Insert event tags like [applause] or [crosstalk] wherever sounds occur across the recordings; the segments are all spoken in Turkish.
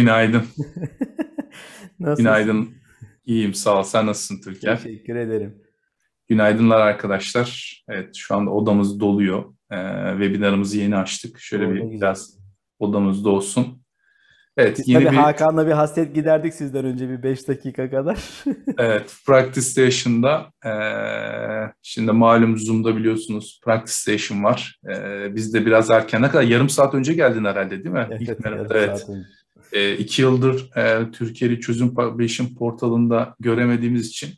Günaydın. [laughs] nasılsın? Günaydın. İyiyim sağ ol. Sen nasılsın Türker? Teşekkür ederim. Günaydınlar arkadaşlar. Evet şu anda odamız doluyor. Ee, webinarımızı yeni açtık. Şöyle Doğru, bir güzel. biraz odamız dolsun. Evet, Biz yeni tabii bir... Hakan'la bir hasret giderdik sizden önce bir 5 dakika kadar. [laughs] evet, Practice Station'da e, şimdi malum Zoom'da biliyorsunuz Practice Station var. E, biz de biraz erken, ne kadar yarım saat önce geldin herhalde değil mi? Evet, İlk yarım saat önce. E, iki yıldır e, Türkiye'li çözüm publishing portalında göremediğimiz için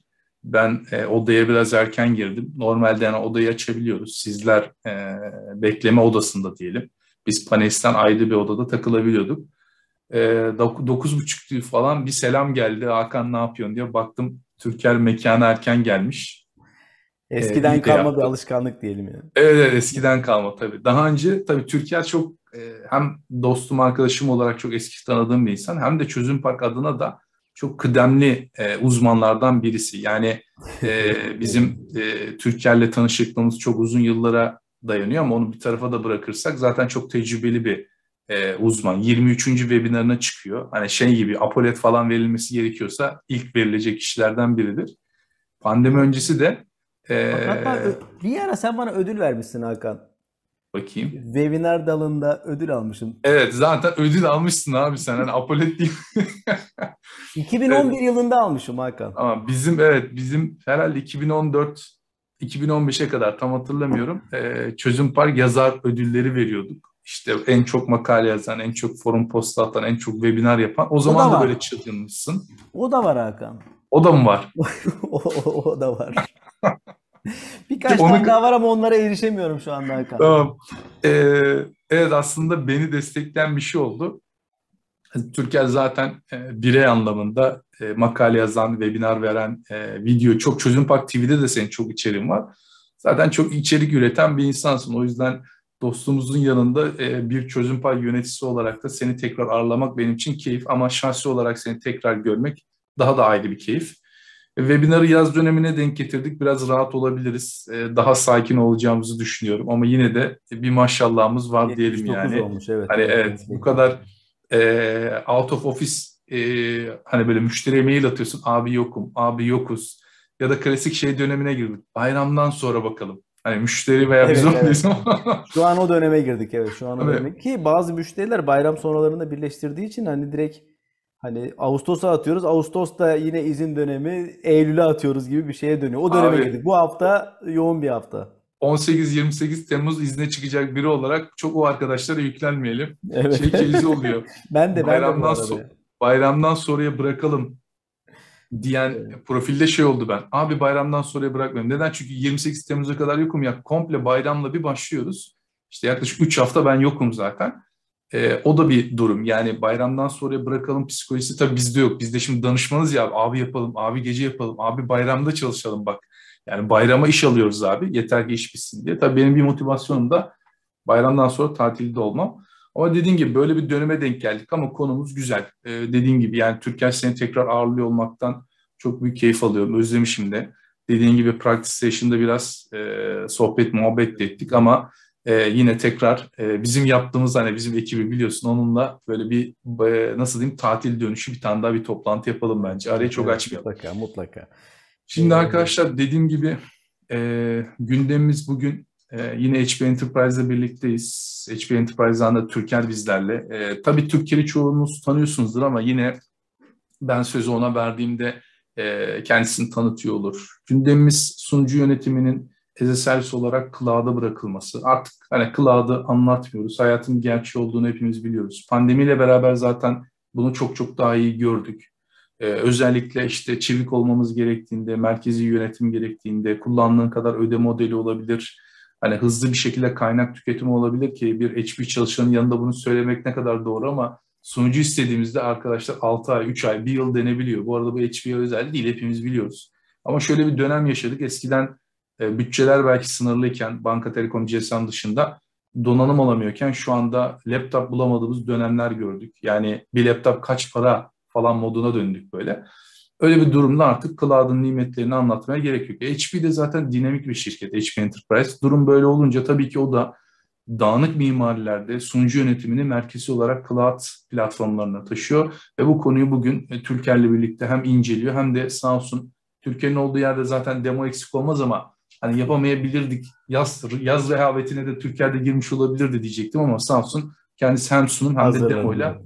ben e, odaya biraz erken girdim. Normalde yani odayı açabiliyoruz. Sizler e, bekleme odasında diyelim. Biz panelistten ayrı bir odada takılabiliyorduk. E, dokuz buçuk falan bir selam geldi. Hakan ne yapıyorsun diye baktım. Türker mekana erken gelmiş. Eskiden e, kalma bir alışkanlık diyelim yani. Evet, evet eskiden kalma tabii. Daha önce tabii Türker çok e, hem dostum arkadaşım olarak çok eski tanıdığım bir insan hem de Çözüm Park adına da çok kıdemli e, uzmanlardan birisi. Yani e, [laughs] bizim e, Türker'le tanışıklığımız çok uzun yıllara dayanıyor ama onu bir tarafa da bırakırsak zaten çok tecrübeli bir e, uzman. 23. webinarına çıkıyor. Hani şey gibi apolet falan verilmesi gerekiyorsa ilk verilecek kişilerden biridir. Pandemi öncesi de ee, Hatta bir ara sen bana ödül vermişsin Hakan. Bakayım. Webinar dalında ödül almışım. Evet zaten ödül almışsın abi sen. Hani apolet değil. 2011 evet. yılında almışım Hakan. Ama bizim evet bizim herhalde 2014 2015'e kadar tam hatırlamıyorum. Ee, Çözüm Park yazar ödülleri veriyorduk. İşte en çok makale yazan, en çok forum postu atan, en çok webinar yapan. O zaman o da, da böyle çılgınmışsın. O da var Hakan. O da mı var? [laughs] o, o, o da var. [laughs] Birkaç Onu... tane daha var ama onlara erişemiyorum şu anda Hakan. Tamam. Ee, evet aslında beni destekleyen bir şey oldu. Hani Türker zaten e, birey anlamında e, makale yazan, webinar veren, e, video çok çözüm pak TV'de de senin çok içeriğin var. Zaten çok içerik üreten bir insansın. O yüzden dostumuzun yanında e, bir çözüm pay yöneticisi olarak da seni tekrar ağırlamak benim için keyif ama şahsi olarak seni tekrar görmek daha da ayrı bir keyif. Webinarı yaz dönemine denk getirdik. Biraz rahat olabiliriz. Ee, daha sakin olacağımızı düşünüyorum. Ama yine de bir maşallahımız var diyelim yani. olmuş evet. Hani evet bu kadar e, out of office e, hani böyle müşteriye mail atıyorsun. Abi yokum, abi yokuz. Ya da klasik şey dönemine girdik. Bayramdan sonra bakalım. Hani müşteri veya evet, biz oradayız evet. şu an o döneme girdik evet. Şu an o evet. Hani döneme. Ki bazı müşteriler bayram sonralarında birleştirdiği için hani direkt Hani Ağustos'a atıyoruz. Ağustos'ta yine izin dönemi, Eylül'e atıyoruz gibi bir şeye dönüyor. O döneme Abi, girdik. Bu hafta yoğun bir hafta. 18-28 Temmuz izne çıkacak biri olarak çok o arkadaşlara yüklenmeyelim. Evet. Şey oluyor. [laughs] ben de bayramdan ben de so- bayramdan sonraya bırakalım diyen evet. profilde şey oldu ben. Abi bayramdan sonraya bırakmayalım. Neden? Çünkü 28 Temmuz'a kadar yokum ya. Komple bayramla bir başlıyoruz. İşte yaklaşık 3 hafta ben yokum zaten. E, o da bir durum. Yani bayramdan sonra bırakalım psikolojisi tabii bizde yok. Bizde şimdi danışmanız ya abi yapalım, abi gece yapalım, abi bayramda çalışalım bak. Yani bayrama iş alıyoruz abi. Yeter ki iş bitsin diye. Tabii benim bir motivasyonum da bayramdan sonra tatilde olmam. Ama dediğin gibi böyle bir döneme denk geldik ama konumuz güzel. Ee, dediğin gibi yani Türkiye seni tekrar ağırlıyor olmaktan çok büyük keyif alıyorum. Özlemişim de. Dediğin gibi Practice Station'da biraz e, sohbet, muhabbet de ettik ama e, yine tekrar e, bizim yaptığımız hani bizim ekibi biliyorsun onunla böyle bir e, nasıl diyeyim tatil dönüşü bir tane daha bir toplantı yapalım bence. Arayı çok evet, açmayalım. Mutlaka mutlaka. Şimdi ee, arkadaşlar dediğim gibi e, gündemimiz bugün ee, yine HP Enterprise'la birlikteyiz. HP Enterprise'dan da Türker bizlerle. Ee, tabii Türker'i çoğunuz tanıyorsunuzdur ama yine ben sözü ona verdiğimde e, kendisini tanıtıyor olur. Gündemimiz sunucu yönetiminin as servis olarak cloud'a bırakılması. Artık hani cloud'ı anlatmıyoruz. Hayatın gerçeği olduğunu hepimiz biliyoruz. Pandemiyle beraber zaten bunu çok çok daha iyi gördük. Ee, özellikle işte çevik olmamız gerektiğinde, merkezi yönetim gerektiğinde, kullandığın kadar öde modeli olabilir. Hani hızlı bir şekilde kaynak tüketimi olabilir ki bir HP çalışanın yanında bunu söylemek ne kadar doğru ama sonucu istediğimizde arkadaşlar 6 ay, 3 ay, 1 yıl denebiliyor. Bu arada bu HP özel değil hepimiz biliyoruz. Ama şöyle bir dönem yaşadık. Eskiden e, bütçeler belki sınırlıyken banka telekom GSM dışında donanım alamıyorken şu anda laptop bulamadığımız dönemler gördük. Yani bir laptop kaç para falan moduna döndük böyle. Öyle bir durumda artık cloud'ın nimetlerini anlatmaya gerek yok. HP de zaten dinamik bir şirket HP Enterprise. Durum böyle olunca tabii ki o da dağınık mimarilerde sunucu yönetimini merkezi olarak cloud platformlarına taşıyor. Ve bu konuyu bugün e, Türker'le birlikte hem inceliyor hem de sağ olsun Türkiye'nin olduğu yerde zaten demo eksik olmaz ama Hani yapamayabilirdik. Yaz, yaz rehavetine de Türkiye'de girmiş olabilirdi diyecektim ama sağ olsun kendisi hem sunum hem de demoyla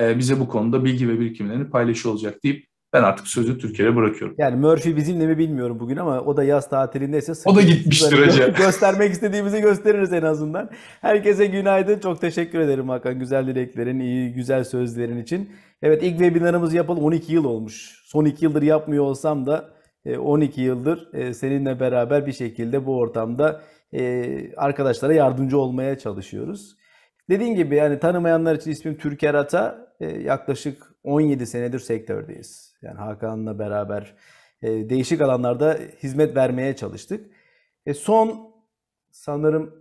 e, bize bu konuda bilgi ve birikimlerini paylaşıyor olacak deyip ben artık sözü Türkiye'ye bırakıyorum. Yani Murphy bizimle mi bilmiyorum bugün ama o da yaz tatilindeyse o da gitmiştir hocam. [laughs] Göstermek istediğimizi gösteririz en azından. Herkese günaydın. Çok teşekkür ederim Hakan güzel dileklerin, iyi güzel sözlerin için. Evet ilk webinarımız yapalım 12 yıl olmuş. Son 2 yıldır yapmıyor olsam da 12 e, yıldır e, seninle beraber bir şekilde bu ortamda e, arkadaşlara yardımcı olmaya çalışıyoruz. Dediğim gibi yani tanımayanlar için ismim Türker Ata. Yaklaşık 17 senedir sektördeyiz. Yani Hakan'la beraber değişik alanlarda hizmet vermeye çalıştık. Son sanırım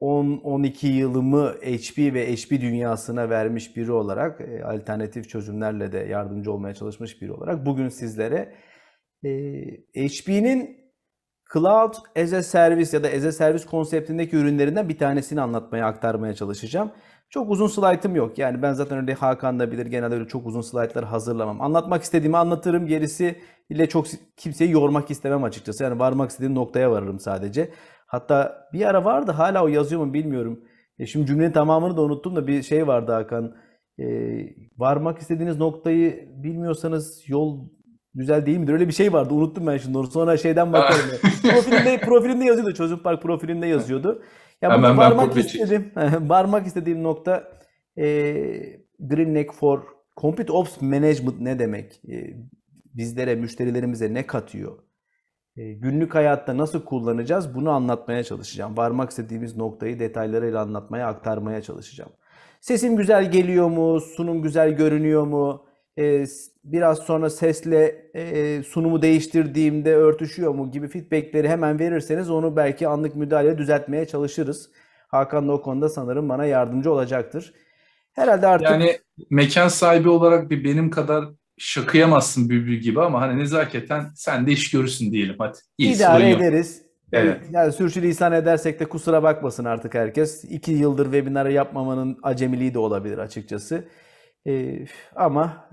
10-12 yılımı HP ve HP dünyasına vermiş biri olarak alternatif çözümlerle de yardımcı olmaya çalışmış biri olarak bugün sizlere ee, HP'nin Cloud as a Service ya da as a Service konseptindeki ürünlerinden bir tanesini anlatmaya, aktarmaya çalışacağım. Çok uzun slaytım yok. Yani ben zaten öyle Hakan da bilir genelde öyle çok uzun slaytlar hazırlamam. Anlatmak istediğimi anlatırım. Gerisi ile çok kimseyi yormak istemem açıkçası. Yani varmak istediğim noktaya varırım sadece. Hatta bir ara vardı hala o yazıyor mu bilmiyorum. E şimdi cümlenin tamamını da unuttum da bir şey vardı Hakan. E, varmak istediğiniz noktayı bilmiyorsanız yol Güzel değil midir? Öyle bir şey vardı. Unuttum ben şimdi onu. Sonra şeyden bakarım. [laughs] profilinde, profilinde yazıyordu. Çözüm Park profilinde yazıyordu. Ya Hemen varmak istedim. varmak istediğim nokta e, Green Neck for Compute Ops Management ne demek? E, bizlere, müşterilerimize ne katıyor? E, günlük hayatta nasıl kullanacağız? Bunu anlatmaya çalışacağım. Varmak istediğimiz noktayı detaylarıyla anlatmaya, aktarmaya çalışacağım. Sesim güzel geliyor mu? Sunum güzel görünüyor mu? E, biraz sonra sesle e, sunumu değiştirdiğimde örtüşüyor mu gibi feedbackleri hemen verirseniz onu belki anlık müdahale düzeltmeye çalışırız. Hakan da o konuda sanırım bana yardımcı olacaktır. Herhalde artık... Yani mekan sahibi olarak bir benim kadar şakıyamazsın bülbül gibi ama hani nezaketen sen de iş görürsün diyelim hadi. İyi, İdare ederiz. Evet. Yani sürçülisan edersek de kusura bakmasın artık herkes. İki yıldır webinarı yapmamanın acemiliği de olabilir açıkçası. E, ama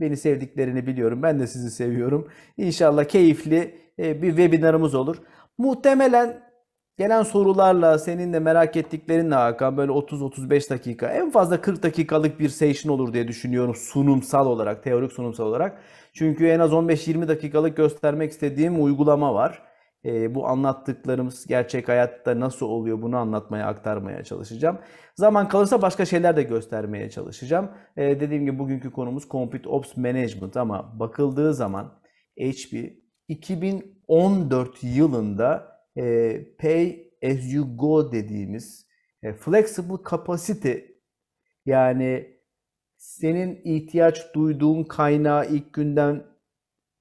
beni sevdiklerini biliyorum. Ben de sizi seviyorum. İnşallah keyifli e, bir webinarımız olur. Muhtemelen gelen sorularla senin de merak ettiklerinle Hakan böyle 30-35 dakika en fazla 40 dakikalık bir session olur diye düşünüyorum sunumsal olarak, teorik sunumsal olarak. Çünkü en az 15-20 dakikalık göstermek istediğim uygulama var e, bu anlattıklarımız gerçek hayatta nasıl oluyor bunu anlatmaya, aktarmaya çalışacağım. Zaman kalırsa başka şeyler de göstermeye çalışacağım. E, dediğim gibi bugünkü konumuz Compute Ops Management ama bakıldığı zaman HP 2014 yılında e, Pay As You Go dediğimiz e, Flexible Capacity yani senin ihtiyaç duyduğun kaynağı ilk günden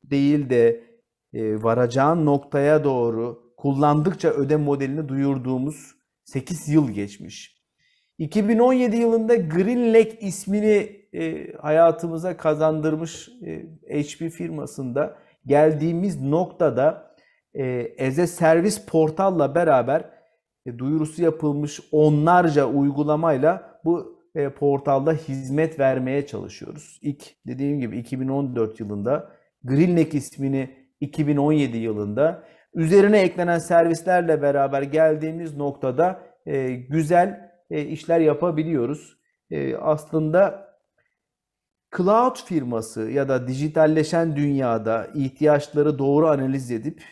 değil de e, varacağın noktaya doğru kullandıkça ödem modelini duyurduğumuz 8 yıl geçmiş. 2017 yılında Green ismini e, hayatımıza kazandırmış e, HP firmasında geldiğimiz noktada e, Eze Servis Portal'la beraber e, duyurusu yapılmış onlarca uygulamayla bu portalda hizmet vermeye çalışıyoruz. İlk dediğim gibi 2014 yılında Green ismini 2017 yılında üzerine eklenen servislerle beraber geldiğimiz noktada e, güzel e, işler yapabiliyoruz. E, aslında cloud firması ya da dijitalleşen dünyada ihtiyaçları doğru analiz edip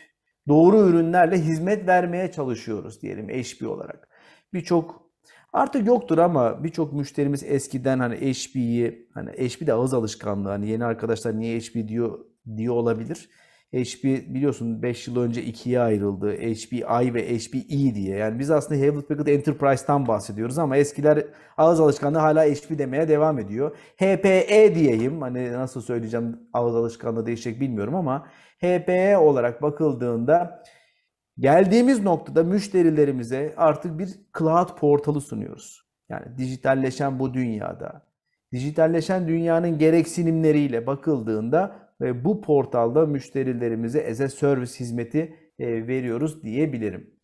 doğru ürünlerle hizmet vermeye çalışıyoruz diyelim HP olarak. Birçok artık yoktur ama birçok müşterimiz eskiden hani HP'yi hani HP de ağız alışkanlığı hani yeni arkadaşlar niye HP diyor diyor olabilir HP biliyorsun 5 yıl önce ikiye ayrıldı. HPI ve HPE diye. Yani biz aslında Hewlett Packard Enterprise'tan bahsediyoruz ama eskiler ağız alışkanlığı hala HP demeye devam ediyor. HPE diyeyim. Hani nasıl söyleyeceğim ağız alışkanlığı değişecek bilmiyorum ama HPE olarak bakıldığında geldiğimiz noktada müşterilerimize artık bir cloud portalı sunuyoruz. Yani dijitalleşen bu dünyada Dijitalleşen dünyanın gereksinimleriyle bakıldığında ve bu portalda müşterilerimize as servis hizmeti e, veriyoruz diyebilirim.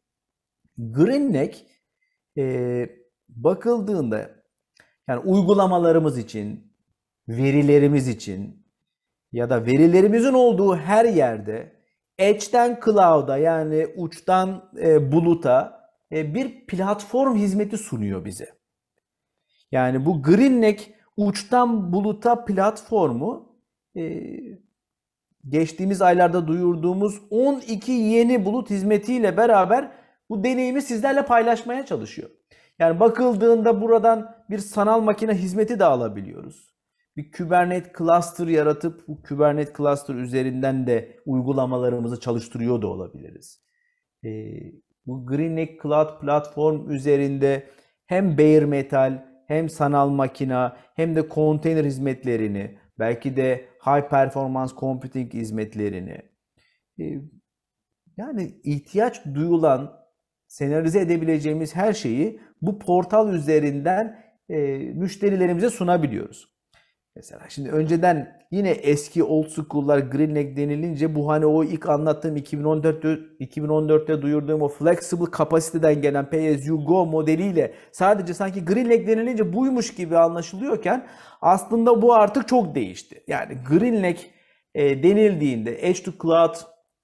Greenneck e, bakıldığında yani uygulamalarımız için, verilerimiz için ya da verilerimizin olduğu her yerde edge'den cloud'a yani uçtan e, buluta bir platform hizmeti sunuyor bize. Yani bu Greenneck uçtan buluta platformu e, geçtiğimiz aylarda duyurduğumuz 12 yeni bulut hizmetiyle beraber bu deneyimi sizlerle paylaşmaya çalışıyor. Yani bakıldığında buradan bir sanal makine hizmeti de alabiliyoruz. Bir Kubernetes cluster yaratıp bu Kubernetes cluster üzerinden de uygulamalarımızı çalıştırıyor da olabiliriz. E, bu GreenLake Cloud platform üzerinde hem bare metal hem sanal makina hem de konteyner hizmetlerini, belki de high performance computing hizmetlerini ee, yani ihtiyaç duyulan senarize edebileceğimiz her şeyi bu portal üzerinden e, müşterilerimize sunabiliyoruz. Mesela şimdi önceden yine eski old school'lar green leg denilince bu hani o ilk anlattığım 2014'te 2014'te duyurduğum o flexible kapasiteden gelen pay as you go modeliyle sadece sanki green leg denilince buymuş gibi anlaşılıyorken aslında bu artık çok değişti. Yani green leg e, denildiğinde edge to cloud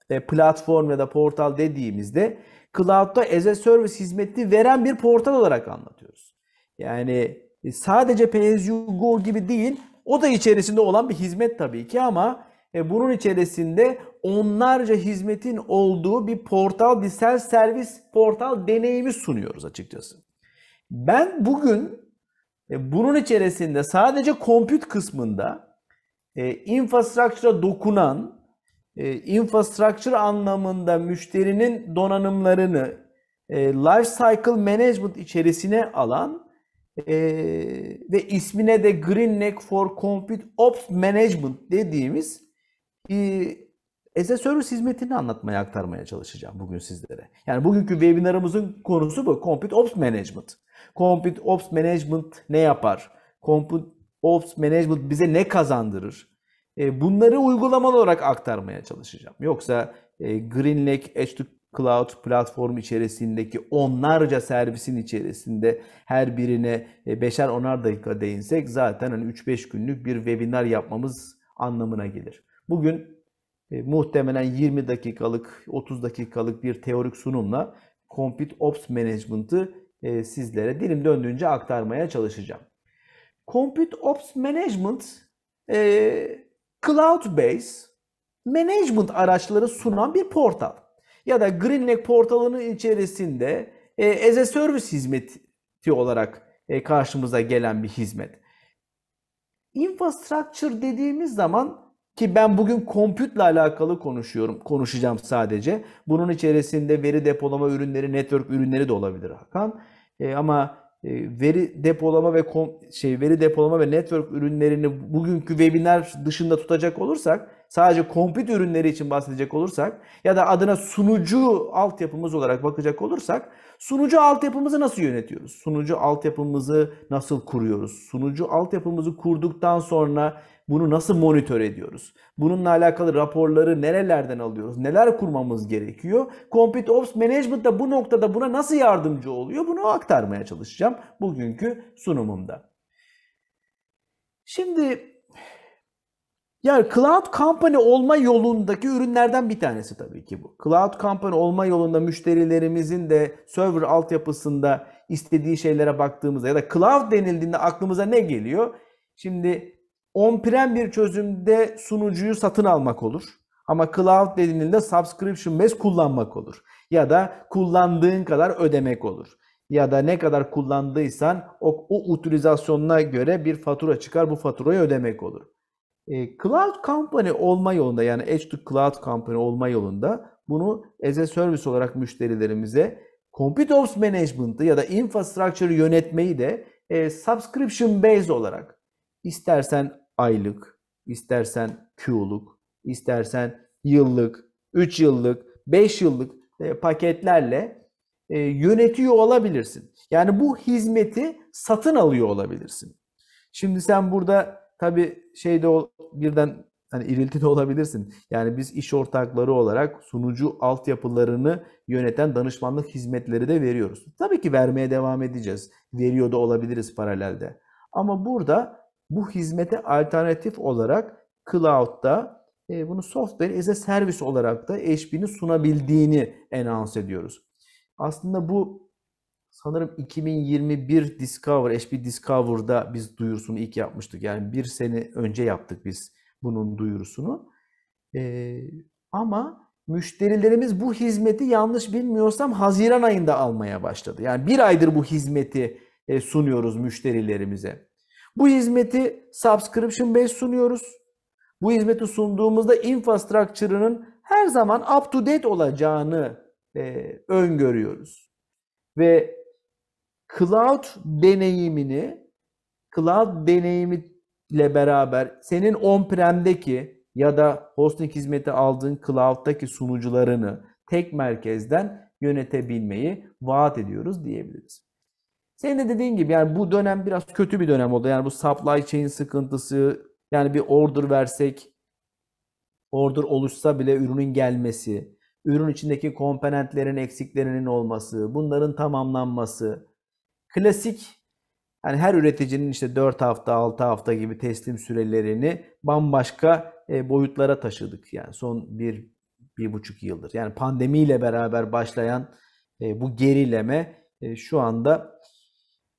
e, platform ya da portal dediğimizde cloud'da as a service hizmeti veren bir portal olarak anlatıyoruz. Yani e, sadece pay as you go gibi değil o da içerisinde olan bir hizmet tabii ki ama e, bunun içerisinde onlarca hizmetin olduğu bir portal, bir self servis portal deneyimi sunuyoruz açıkçası. Ben bugün e, bunun içerisinde sadece compute kısmında e, infrastructure'a dokunan, e, infrastructure anlamında müşterinin donanımlarını e, life cycle management içerisine alan e, ve ismine de Green Neck for Compute Ops Management dediğimiz e, as a service hizmetini anlatmaya, aktarmaya çalışacağım bugün sizlere. Yani bugünkü webinarımızın konusu bu. Compute Ops Management. Compute Ops Management ne yapar? Compute Ops Management bize ne kazandırır? E, bunları uygulamalı olarak aktarmaya çalışacağım. Yoksa e, GreenLake Edge to cloud platform içerisindeki onlarca servisin içerisinde her birine e, beşer onar dakika değinsek zaten hani 3-5 günlük bir webinar yapmamız anlamına gelir. Bugün e, muhtemelen 20 dakikalık, 30 dakikalık bir teorik sunumla Compute Ops Management'ı e, sizlere dilim döndüğünce aktarmaya çalışacağım. Compute Ops Management e, cloud-based management araçları sunan bir portal ya da Greenlink portalının içerisinde e, as a service hizmeti olarak e, karşımıza gelen bir hizmet. Infrastructure dediğimiz zaman ki ben bugün compute alakalı konuşuyorum, konuşacağım sadece. Bunun içerisinde veri depolama ürünleri, network ürünleri de olabilir Hakan. E, ama e, veri depolama ve kom, şey veri depolama ve network ürünlerini bugünkü webinar dışında tutacak olursak sadece kompüt ürünleri için bahsedecek olursak ya da adına sunucu altyapımız olarak bakacak olursak sunucu altyapımızı nasıl yönetiyoruz? Sunucu altyapımızı nasıl kuruyoruz? Sunucu altyapımızı kurduktan sonra bunu nasıl monitör ediyoruz? Bununla alakalı raporları nerelerden alıyoruz? Neler kurmamız gerekiyor? Compute Ops Management da bu noktada buna nasıl yardımcı oluyor? Bunu aktarmaya çalışacağım bugünkü sunumumda. Şimdi yani cloud company olma yolundaki ürünlerden bir tanesi tabii ki bu. Cloud company olma yolunda müşterilerimizin de server altyapısında istediği şeylere baktığımızda ya da cloud denildiğinde aklımıza ne geliyor? Şimdi on-prem bir çözümde sunucuyu satın almak olur. Ama cloud denildiğinde subscription based kullanmak olur. Ya da kullandığın kadar ödemek olur. Ya da ne kadar kullandıysan o, o utilizasyonuna göre bir fatura çıkar bu faturayı ödemek olur. Ee, cloud company olma yolunda yani edge to cloud company olma yolunda bunu as a service olarak müşterilerimize compute ComputOps Management'ı ya da infrastructure'ı yönetmeyi de e, subscription based olarak istersen aylık, istersen Q'luk, istersen yıllık, 3 yıllık, 5 yıllık e, paketlerle e, yönetiyor olabilirsin. Yani bu hizmeti satın alıyor olabilirsin. Şimdi sen burada Tabii şeyde ol, birden hani irilti de olabilirsin. Yani biz iş ortakları olarak sunucu altyapılarını yöneten danışmanlık hizmetleri de veriyoruz. Tabii ki vermeye devam edeceğiz. Veriyor da olabiliriz paralelde. Ama burada bu hizmete alternatif olarak cloud'da e, bunu software as a service olarak da HP'nin sunabildiğini enans ediyoruz. Aslında bu sanırım 2021 Discover, HP Discover'da biz duyurusunu ilk yapmıştık. Yani bir sene önce yaptık biz bunun duyurusunu. Ee, ama müşterilerimiz bu hizmeti yanlış bilmiyorsam Haziran ayında almaya başladı. Yani bir aydır bu hizmeti e, sunuyoruz müşterilerimize. Bu hizmeti subscription based sunuyoruz. Bu hizmeti sunduğumuzda infrastructure'ının her zaman up to date olacağını e, öngörüyoruz. Ve cloud deneyimini cloud deneyimi ile beraber senin on-prem'deki ya da hosting hizmeti aldığın cloud'daki sunucularını tek merkezden yönetebilmeyi vaat ediyoruz diyebiliriz. Senin de dediğin gibi yani bu dönem biraz kötü bir dönem oldu. Yani bu supply chain sıkıntısı, yani bir order versek, order oluşsa bile ürünün gelmesi, ürün içindeki komponentlerin eksiklerinin olması, bunların tamamlanması, klasik yani her üreticinin işte 4 hafta 6 hafta gibi teslim sürelerini bambaşka e, boyutlara taşıdık. Yani son bir, bir buçuk yıldır. Yani pandemiyle beraber başlayan e, bu gerileme e, şu anda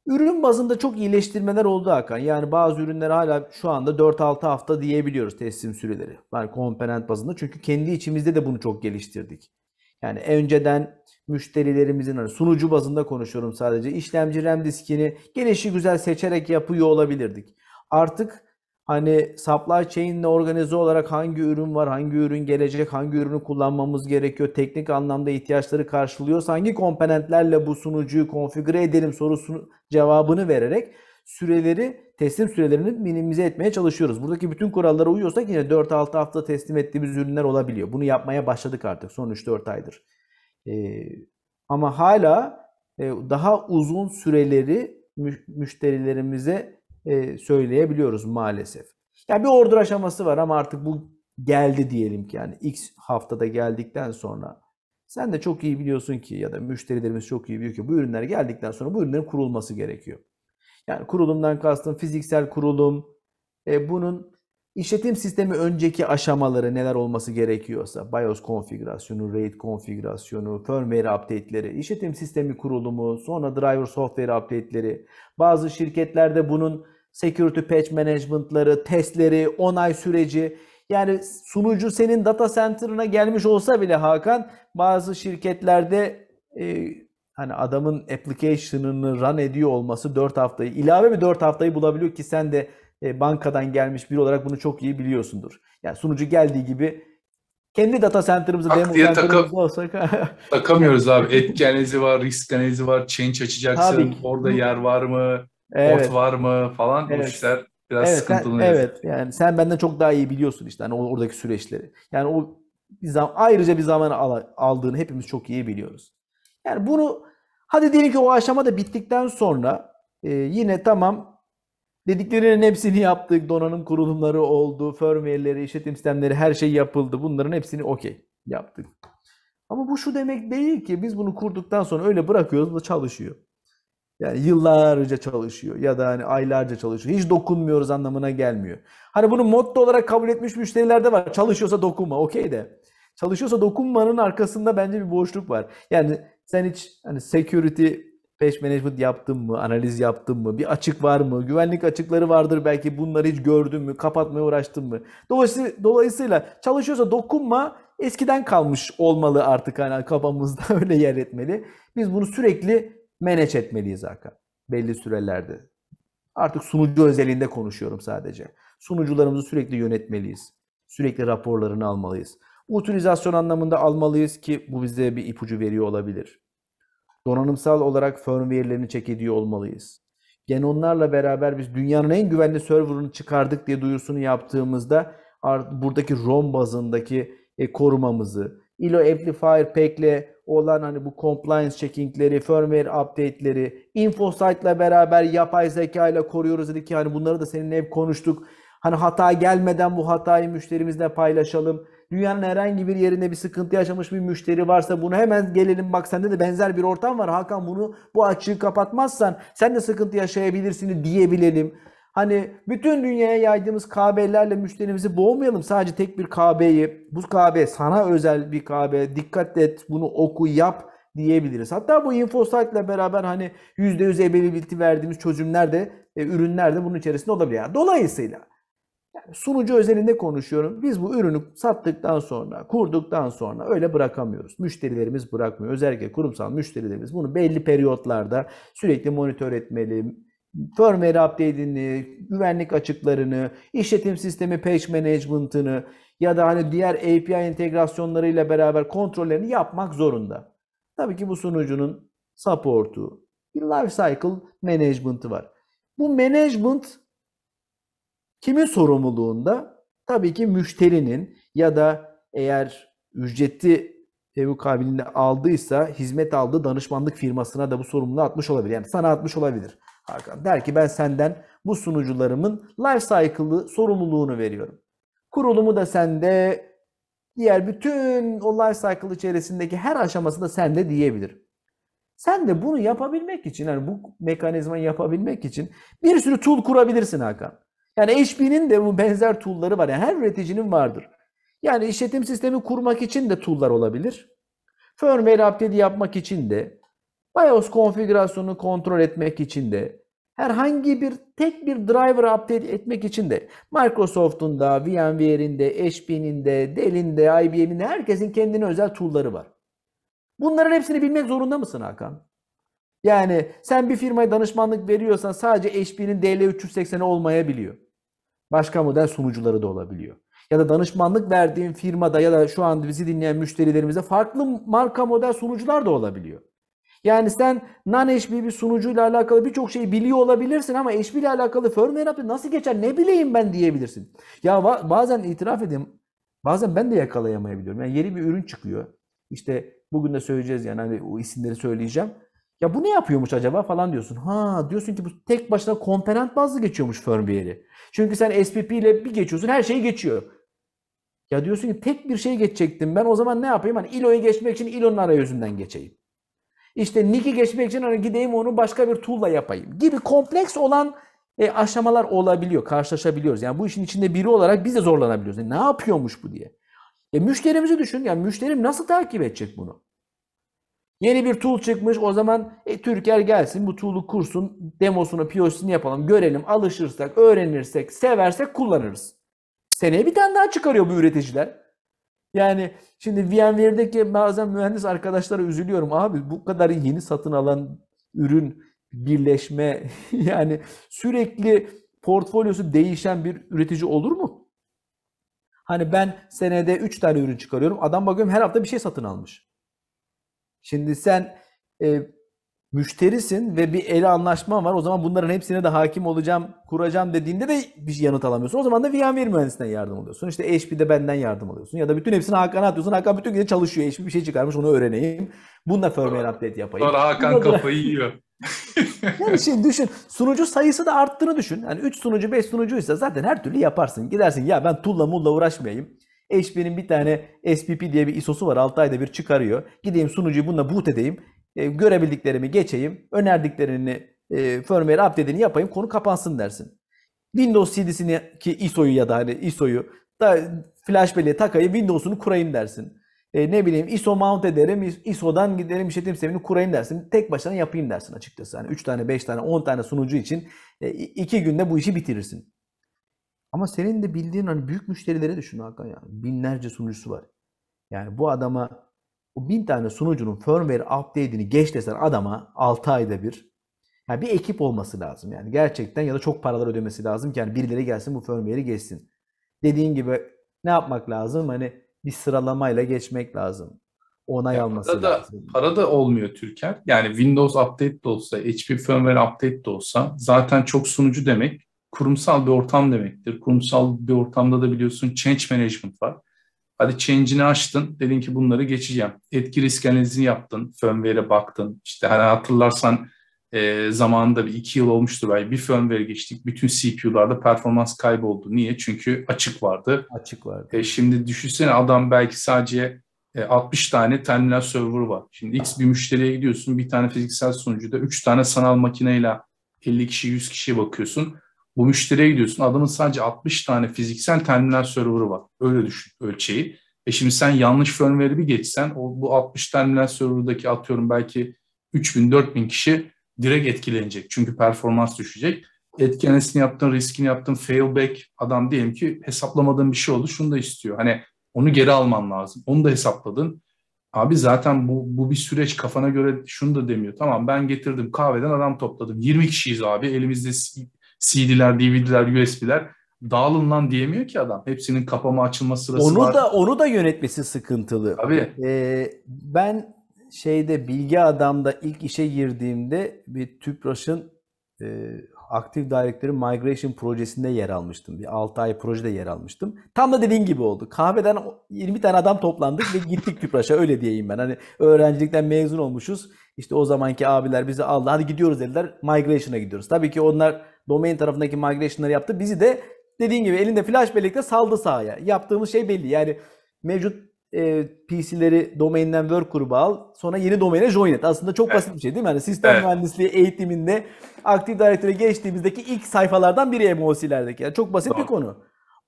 ürün bazında çok iyileştirmeler oldu Hakan. Yani bazı ürünler hala şu anda 4-6 hafta diyebiliyoruz teslim süreleri. Yani komponent bazında. Çünkü kendi içimizde de bunu çok geliştirdik. Yani önceden müşterilerimizin hani sunucu bazında konuşuyorum sadece. işlemci RAM diskini gelişi güzel seçerek yapıyor olabilirdik. Artık hani supply chain'le organize olarak hangi ürün var, hangi ürün gelecek, hangi ürünü kullanmamız gerekiyor, teknik anlamda ihtiyaçları karşılıyorsa hangi komponentlerle bu sunucuyu konfigüre edelim sorusunun cevabını vererek süreleri teslim sürelerini minimize etmeye çalışıyoruz. Buradaki bütün kurallara uyuyorsak yine 4-6 hafta teslim ettiğimiz ürünler olabiliyor. Bunu yapmaya başladık artık son 3-4 aydır. E, ama hala e, daha uzun süreleri müşterilerimize e, söyleyebiliyoruz maalesef. Yani bir order aşaması var ama artık bu geldi diyelim ki yani X haftada geldikten sonra sen de çok iyi biliyorsun ki ya da müşterilerimiz çok iyi biliyor ki bu ürünler geldikten sonra bu ürünlerin kurulması gerekiyor. Yani kurulumdan kastım fiziksel kurulum, e, bunun İşletim sistemi önceki aşamaları neler olması gerekiyorsa BIOS konfigürasyonu, RAID konfigürasyonu, firmware update'leri, işletim sistemi kurulumu, sonra driver software update'leri. Bazı şirketlerde bunun security patch management'ları, testleri, onay süreci yani sunucu senin data center'ına gelmiş olsa bile Hakan bazı şirketlerde e, hani adamın application'ını run ediyor olması 4 haftayı ilave bir 4 haftayı bulabiliyor ki sen de e, bankadan gelmiş biri olarak bunu çok iyi biliyorsundur. Yani sunucu geldiği gibi kendi data center'ımızı tak ah, demo center'ımızı takam, olsak. [laughs] takamıyoruz abi. Etki analizi var, risk analizi var, change açacaksın. Orada yer var mı? Evet. Port var mı falan evet. bu işler biraz evet, sıkıntılı. Sen, evet yani sen benden çok daha iyi biliyorsun işte hani oradaki süreçleri. Yani o bir zam, ayrıca bir zaman al, aldığını hepimiz çok iyi biliyoruz. Yani bunu hadi diyelim ki o aşama da bittikten sonra e, yine tamam Dediklerinin hepsini yaptık. Donanım kurulumları oldu, firmware'leri, işletim sistemleri her şey yapıldı. Bunların hepsini okey yaptık. Ama bu şu demek değil ki biz bunu kurduktan sonra öyle bırakıyoruz bu çalışıyor. Yani yıllarca çalışıyor ya da hani aylarca çalışıyor. Hiç dokunmuyoruz anlamına gelmiyor. Hani bunu modda olarak kabul etmiş müşteriler de var. Çalışıyorsa dokunma okey de. Çalışıyorsa dokunmanın arkasında bence bir boşluk var. Yani sen hiç hani security patch management yaptım mı, analiz yaptım mı, bir açık var mı, güvenlik açıkları vardır belki bunları hiç gördün mü, kapatmaya uğraştın mı? Dolayısıyla, dolayısıyla çalışıyorsa dokunma eskiden kalmış olmalı artık hani kafamızda [laughs] öyle yer etmeli. Biz bunu sürekli manage etmeliyiz Hakan belli sürelerde. Artık sunucu özelinde konuşuyorum sadece. Sunucularımızı sürekli yönetmeliyiz. Sürekli raporlarını almalıyız. Utilizasyon anlamında almalıyız ki bu bize bir ipucu veriyor olabilir. Donanımsal olarak firmware'lerini check ediyor olmalıyız. onlarla beraber biz dünyanın en güvenli server'ını çıkardık diye duyurusunu yaptığımızda buradaki ROM bazındaki e, korumamızı, ILO Amplifier Pack'le olan hani bu compliance checkingleri, firmware update'leri, InfoSight'la beraber yapay zeka ile koruyoruz dedik ki hani bunları da seninle hep konuştuk. Hani hata gelmeden bu hatayı müşterimizle paylaşalım. Dünyanın herhangi bir yerinde bir sıkıntı yaşamış bir müşteri varsa bunu hemen gelelim bak sende de benzer bir ortam var. Hakan bunu bu açığı kapatmazsan sen de sıkıntı yaşayabilirsin diyebilelim. Hani bütün dünyaya yaydığımız KB'lerle müşterimizi boğmayalım. Sadece tek bir KB'yi, bu KB sana özel bir KB, dikkat et, bunu oku, yap diyebiliriz. Hatta bu infosite ile beraber hani %100 availability verdiğimiz çözümler de, e, ürünler de bunun içerisinde olabilir. Yani dolayısıyla yani sunucu özelinde konuşuyorum. Biz bu ürünü sattıktan sonra, kurduktan sonra öyle bırakamıyoruz. Müşterilerimiz bırakmıyor. Özellikle kurumsal müşterilerimiz bunu belli periyotlarda sürekli monitör etmeli, firmware update'ini, güvenlik açıklarını, işletim sistemi patch management'ını ya da hani diğer API entegrasyonlarıyla beraber kontrollerini yapmak zorunda. Tabii ki bu sunucunun support'u, bir life cycle management'ı var. Bu management Kimin sorumluluğunda? Tabii ki müşterinin ya da eğer ücretli mukabilinde aldıysa hizmet aldığı danışmanlık firmasına da bu sorumluluğu atmış olabilir. Yani sana atmış olabilir. Hakan der ki ben senden bu sunucularımın life cycle'ı sorumluluğunu veriyorum. Kurulumu da sende, diğer bütün o life cycle içerisindeki her aşamasında sende diyebilir. Sen de bunu yapabilmek için, yani bu mekanizmayı yapabilmek için bir sürü tool kurabilirsin Hakan. Yani HP'nin de bu benzer tool'ları var. Yani her üreticinin vardır. Yani işletim sistemi kurmak için de tool'lar olabilir. Firmware update yapmak için de, BIOS konfigürasyonunu kontrol etmek için de, herhangi bir tek bir driver update etmek için de Microsoft'un da, VMware'in de, HP'nin de, Dell'in de, IBM'in de herkesin kendine özel tool'ları var. Bunların hepsini bilmek zorunda mısın Hakan? Yani sen bir firmaya danışmanlık veriyorsan sadece HP'nin DL380'i olmayabiliyor. Başka model sunucuları da olabiliyor. Ya da danışmanlık verdiğim firmada ya da şu an bizi dinleyen müşterilerimize farklı marka model sunucular da olabiliyor. Yani sen non-HB bir sunucuyla alakalı birçok şeyi biliyor olabilirsin ama HB ile alakalı firmware update nasıl geçer ne bileyim ben diyebilirsin. Ya bazen itiraf edeyim bazen ben de yakalayamayabiliyorum. Yani yeni bir ürün çıkıyor. İşte bugün de söyleyeceğiz yani hani o isimleri söyleyeceğim. Ya bu ne yapıyormuş acaba falan diyorsun. Ha diyorsun ki bu tek başına komponent bazlı geçiyormuş firmware'i. Çünkü sen SPP ile bir geçiyorsun her şeyi geçiyor. Ya diyorsun ki tek bir şey geçecektim ben o zaman ne yapayım? Hani ILO'yu geçmek için ILO'nun arayüzünden geçeyim. İşte NIC'i geçmek için hani gideyim onu başka bir tool'la yapayım gibi kompleks olan e, aşamalar olabiliyor, karşılaşabiliyoruz. Yani bu işin içinde biri olarak biz de zorlanabiliyoruz. Yani e, ne yapıyormuş bu diye. E müşterimizi düşün. Yani müşterim nasıl takip edecek bunu? Yeni bir tool çıkmış o zaman e, Türker gelsin bu tool'u kursun demosunu POC'sini yapalım görelim alışırsak öğrenirsek seversek kullanırız. Seneye bir tane daha çıkarıyor bu üreticiler. Yani şimdi VMware'deki bazen mühendis arkadaşlara üzülüyorum. Abi bu kadar yeni satın alan ürün birleşme [laughs] yani sürekli portfolyosu değişen bir üretici olur mu? Hani ben senede 3 tane ürün çıkarıyorum. Adam bakıyorum her hafta bir şey satın almış. Şimdi sen e, müşterisin ve bir ele anlaşman var. O zaman bunların hepsine de hakim olacağım, kuracağım dediğinde de bir yanıt alamıyorsun. O zaman da VMware mühendisinden yardım alıyorsun. İşte HP'de benden yardım alıyorsun. Ya da bütün hepsini Hakan'a atıyorsun. Hakan bütün gece çalışıyor. HP bir şey çıkarmış onu öğreneyim. Bununla firmware update yapayım. Sonra Hakan Bununla kafayı yiyor. [laughs] yani şimdi şey, düşün sunucu sayısı da arttığını düşün. Yani 3 sunucu 5 sunucuysa zaten her türlü yaparsın. Gidersin ya ben tulla mulla uğraşmayayım. HP'nin bir tane SPP diye bir ISO'su var. 6 ayda bir çıkarıyor. Gideyim sunucuyu bununla boot edeyim. E, görebildiklerimi geçeyim. Önerdiklerini e, firmware update'ini yapayım. Konu kapansın dersin. Windows CD'sini ki ISO'yu ya da hani ISO'yu da flash belleğe takayım Windows'unu kurayım dersin. E, ne bileyim ISO mount ederim. ISO'dan giderim işletim sistemini kurayım dersin. Tek başına yapayım dersin açıkçası. Hani 3 tane, 5 tane, 10 tane sunucu için 2 e, günde bu işi bitirirsin. Ama senin de bildiğin hani büyük müşterilere düşün Hakan ya. Binlerce sunucusu var. Yani bu adama o bin tane sunucunun firmware update'ini geç desen adama 6 ayda bir yani bir ekip olması lazım yani gerçekten ya da çok paralar ödemesi lazım ki yani birileri gelsin bu firmware'i geçsin. Dediğin gibi ne yapmak lazım? Hani bir sıralamayla geçmek lazım. Onay ya alması para da, lazım. Para da olmuyor Türker. Yani Windows update de olsa, HP firmware update de olsa zaten çok sunucu demek kurumsal bir ortam demektir. Kurumsal bir ortamda da biliyorsun change management var. Hadi change'ini açtın, dedin ki bunları geçeceğim. Etki risk analizini yaptın, firmware'e baktın. İşte hani hatırlarsan e, zamanında bir iki yıl olmuştu belki bir firmware geçtik. Bütün CPU'larda performans kayboldu. Niye? Çünkü açık vardı. Açık vardı. E, şimdi düşünsene adam belki sadece e, 60 tane terminal server var. Şimdi X bir müşteriye gidiyorsun, bir tane fiziksel sunucuda 3 tane sanal makineyle 50 kişi 100 kişiye bakıyorsun. Bu müşteriye gidiyorsun. Adamın sadece 60 tane fiziksel terminal server'ı var. Öyle düşün ölçeği. E şimdi sen yanlış firmware'i bir geçsen o, bu 60 terminal server'daki atıyorum belki 3000-4000 kişi direkt etkilenecek. Çünkü performans düşecek. Etkenesini yaptın, riskini yaptın, failback adam diyelim ki hesaplamadığın bir şey oldu şunu da istiyor. Hani onu geri alman lazım. Onu da hesapladın. Abi zaten bu, bu bir süreç kafana göre şunu da demiyor. Tamam ben getirdim kahveden adam topladım. 20 kişiyiz abi elimizde CD'ler, DVD'ler, USB'ler dağılın lan diyemiyor ki adam. Hepsinin kapama açılma sırası onu var. Onu da onu da yönetmesi sıkıntılı. Abi Ee, ben şeyde Bilgi Adam'da ilk işe girdiğimde bir Tüpraş'ın e, Active Directory Migration projesinde yer almıştım. Bir 6 ay projede yer almıştım. Tam da dediğin gibi oldu. Kahveden 20 tane adam toplandık ve gittik Tüpraş'a öyle diyeyim ben. Hani öğrencilikten mezun olmuşuz. İşte o zamanki abiler bizi aldı. Hadi gidiyoruz dediler. Migration'a gidiyoruz. Tabii ki onlar domain tarafındaki migration'ları yaptı. Bizi de dediğin gibi elinde flash bellekte saldı sahaya. Yaptığımız şey belli. Yani mevcut e, PC'leri domainden work grubu al. Sonra yeni domaine join et. Aslında çok basit bir şey değil mi? Yani sistem evet. mühendisliği eğitiminde Active Directory'e geçtiğimizdeki ilk sayfalardan biri MOC'lerdeki. Yani çok basit Doğru. bir konu.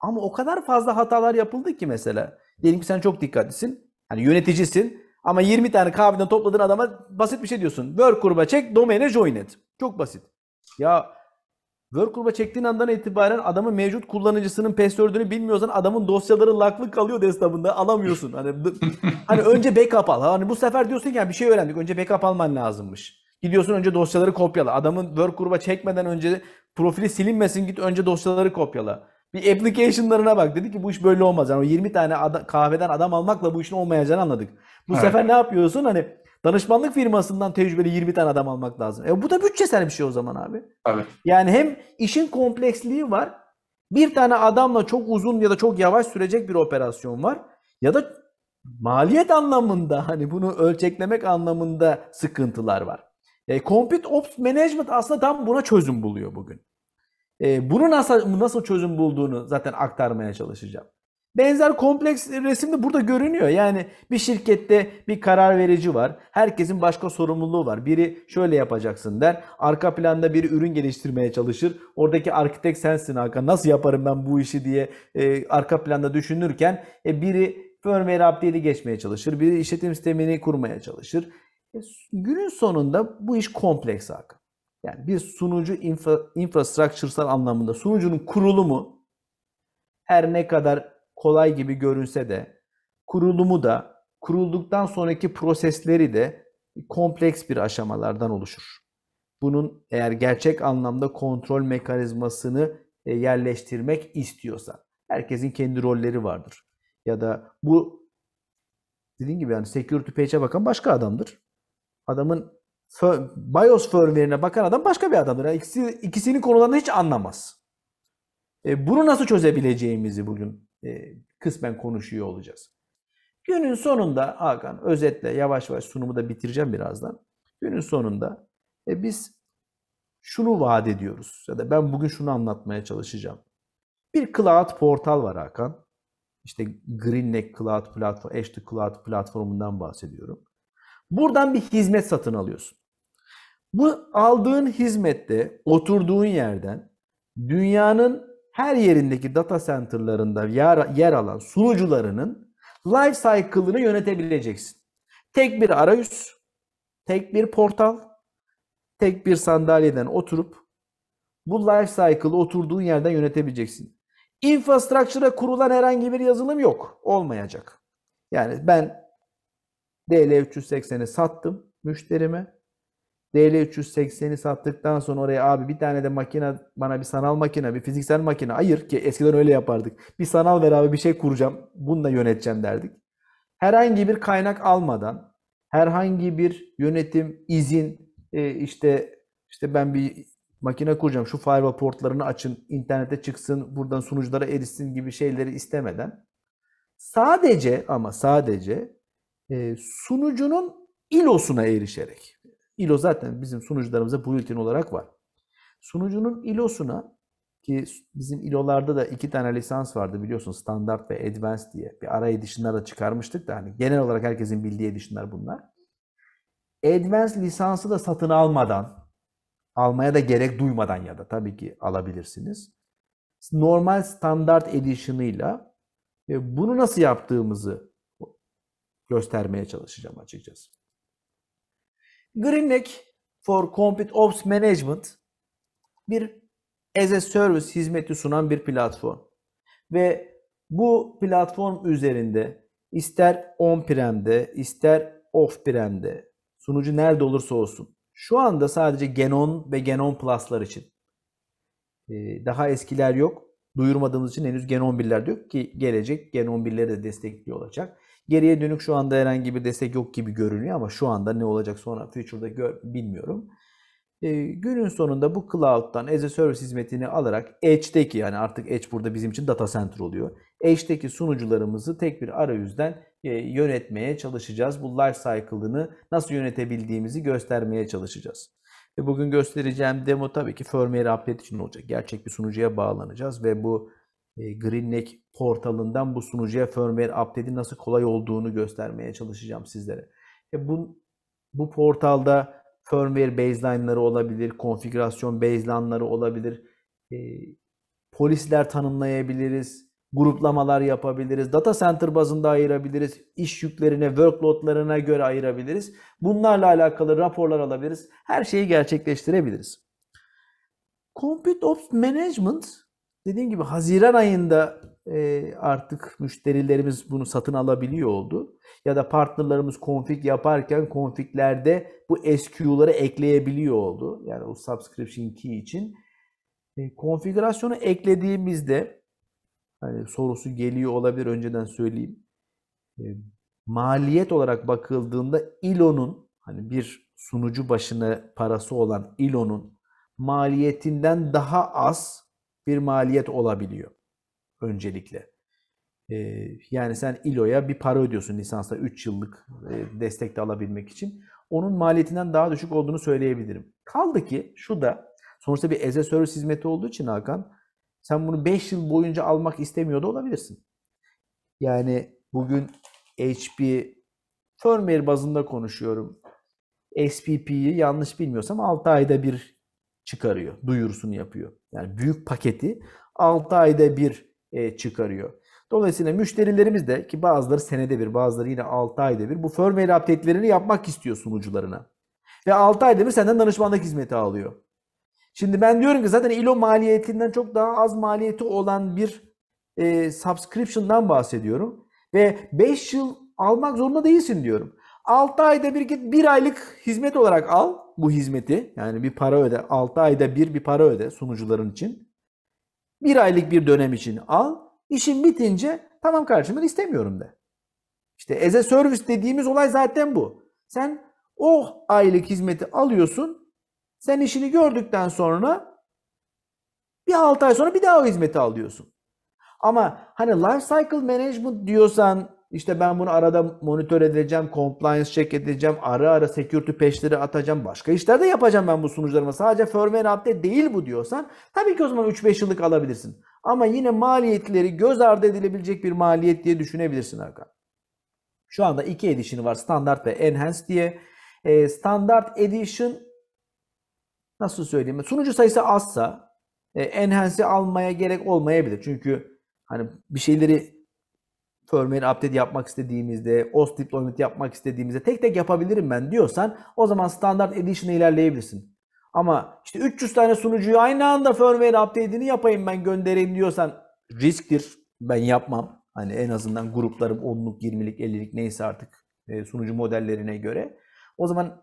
Ama o kadar fazla hatalar yapıldı ki mesela. Diyelim ki sen çok dikkatlisin. Hani yöneticisin. Ama 20 tane kahveden topladığın adama basit bir şey diyorsun. Work gruba çek, domaine join et. Çok basit. Ya Work gruba çektiğin andan itibaren adamın mevcut kullanıcısının password'ünü bilmiyorsan adamın dosyaları laklı kalıyor desktop'ında alamıyorsun. Hani [laughs] hani önce backup al. Hani bu sefer diyorsun ki yani bir şey öğrendik. Önce backup alman lazımmış. Gidiyorsun önce dosyaları kopyala. Adamın work gruba çekmeden önce profili silinmesin git önce dosyaları kopyala. Bir application'larına bak. Dedi ki bu iş böyle olmaz. Yani 20 tane ad- kahveden adam almakla bu işin olmayacağını anladık. Bu evet. sefer ne yapıyorsun? Hani Danışmanlık firmasından tecrübeli 20 tane adam almak lazım. E bu da bütçesel bir şey o zaman abi. Evet. Yani hem işin kompleksliği var. Bir tane adamla çok uzun ya da çok yavaş sürecek bir operasyon var. Ya da maliyet anlamında hani bunu ölçeklemek anlamında sıkıntılar var. E, Compute Ops Management aslında tam buna çözüm buluyor bugün. E, bunu nasıl nasıl çözüm bulduğunu zaten aktarmaya çalışacağım. Benzer kompleks resimde burada görünüyor. Yani bir şirkette bir karar verici var. Herkesin başka sorumluluğu var. Biri şöyle yapacaksın der. Arka planda biri ürün geliştirmeye çalışır. Oradaki arkitek sensin Hakan. Nasıl yaparım ben bu işi diye e, arka planda düşünürken e, biri firmware update'i geçmeye çalışır. Biri işletim sistemini kurmaya çalışır. E, günün sonunda bu iş kompleks Hakan. Yani bir sunucu infra, infrastructuresal anlamında sunucunun kurulumu her ne kadar kolay gibi görünse de kurulumu da kurulduktan sonraki prosesleri de kompleks bir aşamalardan oluşur. Bunun eğer gerçek anlamda kontrol mekanizmasını e, yerleştirmek istiyorsa herkesin kendi rolleri vardır. Ya da bu dediğim gibi yani security page'e bakan başka adamdır. Adamın BIOS firmware'ine bakan adam başka bir adamdır. Yani ikisi, ikisinin konularını hiç anlamaz. E, bunu nasıl çözebileceğimizi bugün e, kısmen konuşuyor olacağız. Günün sonunda Hakan özetle yavaş yavaş sunumu da bitireceğim birazdan. Günün sonunda e, biz şunu vaat ediyoruz ya da ben bugün şunu anlatmaya çalışacağım. Bir cloud portal var Hakan. İşte GreenNet Cloud platform, Azure Cloud platformundan bahsediyorum. Buradan bir hizmet satın alıyorsun. Bu aldığın hizmette oturduğun yerden dünyanın her yerindeki data center'larında yer, yer alan sunucularının life cycle'ını yönetebileceksin. Tek bir arayüz, tek bir portal, tek bir sandalyeden oturup bu life cycle'ı oturduğun yerden yönetebileceksin. Infrastructure'a kurulan herhangi bir yazılım yok. Olmayacak. Yani ben DL380'i sattım müşterime. DL380'i sattıktan sonra oraya abi bir tane de makine bana bir sanal makine bir fiziksel makine ayır ki eskiden öyle yapardık. Bir sanal ver abi bir şey kuracağım bunu da yöneteceğim derdik. Herhangi bir kaynak almadan herhangi bir yönetim izin e, işte işte ben bir makine kuracağım şu firewall portlarını açın internete çıksın buradan sunuculara erişsin gibi şeyleri istemeden sadece ama sadece e, sunucunun ilosuna erişerek ILO zaten bizim sunucularımıza bulletin olarak var. Sunucunun ILO'suna ki bizim ILO'larda da iki tane lisans vardı biliyorsun standart ve advanced diye. Bir ara edişinler de çıkarmıştık da hani genel olarak herkesin bildiği edişinler bunlar. Advanced lisansı da satın almadan, almaya da gerek duymadan ya da tabii ki alabilirsiniz. Normal standart edişiniyle bunu nasıl yaptığımızı göstermeye çalışacağım açıkçası. GreenLake for Compute Ops Management bir as a service hizmeti sunan bir platform. Ve bu platform üzerinde ister on-prem'de, ister off-prem'de, sunucu nerede olursa olsun. Şu anda sadece Genon ve Genon Plus'lar için. E, daha eskiler yok. Duyurmadığımız için henüz Genon 1'ler diyor ki gelecek Genon 1'leri de destekli olacak. Geriye dönük şu anda herhangi bir destek yok gibi görünüyor ama şu anda ne olacak sonra future'da gör, bilmiyorum. E, günün sonunda bu cloud'dan as a service hizmetini alarak Edge'deki yani artık Edge burada bizim için data center oluyor. Edge'deki sunucularımızı tek bir arayüzden e, yönetmeye çalışacağız. Bu life cycle'ını nasıl yönetebildiğimizi göstermeye çalışacağız. Ve bugün göstereceğim demo tabii ki firmware update için olacak. Gerçek bir sunucuya bağlanacağız ve bu e, GreenLake portalından bu sunucuya firmware update'i nasıl kolay olduğunu göstermeye çalışacağım sizlere. E bu, bu portalda firmware baseline'ları olabilir, konfigürasyon baseline'ları olabilir, e, polisler tanımlayabiliriz, gruplamalar yapabiliriz, data center bazında ayırabiliriz, iş yüklerine, workloadlarına göre ayırabiliriz. Bunlarla alakalı raporlar alabiliriz. Her şeyi gerçekleştirebiliriz. Compute Ops Management Dediğim gibi Haziran ayında e, artık müşterilerimiz bunu satın alabiliyor oldu. Ya da partnerlarımız konfig yaparken konfiglerde bu SQ'ları ekleyebiliyor oldu. Yani o subscription key için. E, konfigürasyonu eklediğimizde hani sorusu geliyor olabilir önceden söyleyeyim. E, maliyet olarak bakıldığında ILO'nun hani bir sunucu başına parası olan ILO'nun maliyetinden daha az bir maliyet olabiliyor öncelikle. Ee, yani sen ILO'ya bir para ödüyorsun lisansa 3 yıllık e, destek de alabilmek için. Onun maliyetinden daha düşük olduğunu söyleyebilirim. Kaldı ki şu da sonuçta bir as a service hizmeti olduğu için Hakan sen bunu 5 yıl boyunca almak istemiyor da olabilirsin. Yani bugün HP firmware bazında konuşuyorum. SPP'yi yanlış bilmiyorsam 6 ayda bir çıkarıyor. Duyurusunu yapıyor. Yani büyük paketi 6 ayda bir e, çıkarıyor. Dolayısıyla müşterilerimiz de ki bazıları senede bir bazıları yine 6 ayda bir bu firmware update'lerini yapmak istiyor sunucularına. Ve 6 ayda bir senden danışmanlık hizmeti alıyor. Şimdi ben diyorum ki zaten ILO maliyetinden çok daha az maliyeti olan bir e, subscription'dan bahsediyorum. Ve 5 yıl almak zorunda değilsin diyorum. 6 ayda bir git 1 aylık hizmet olarak al bu hizmeti. Yani bir para öde. 6 ayda bir bir para öde sunucuların için. 1 aylık bir dönem için al. İşin bitince tamam karşımdan istemiyorum de. İşte eze servis dediğimiz olay zaten bu. Sen o aylık hizmeti alıyorsun. Sen işini gördükten sonra bir 6 ay sonra bir daha o hizmeti alıyorsun. Ama hani life cycle management diyorsan işte ben bunu arada monitör edeceğim, compliance check edeceğim, ara ara security patch'leri atacağım, başka işler de yapacağım ben bu sunucularıma. Sadece firmware update değil bu diyorsan tabii ki o zaman 3-5 yıllık alabilirsin. Ama yine maliyetleri göz ardı edilebilecek bir maliyet diye düşünebilirsin Hakan. Şu anda iki edişini var standart ve enhanced diye. E, standart edition nasıl söyleyeyim sunucu sayısı azsa e, enhance'i almaya gerek olmayabilir. Çünkü hani bir şeyleri firmware update yapmak istediğimizde, OS deployment yapmak istediğimizde tek tek yapabilirim ben diyorsan o zaman standart edition'a ilerleyebilirsin. Ama işte 300 tane sunucuyu aynı anda firmware update'ini yapayım ben göndereyim diyorsan risktir. Ben yapmam. Hani en azından gruplarım 10'luk, 20'lik, 50'lik neyse artık e, sunucu modellerine göre. O zaman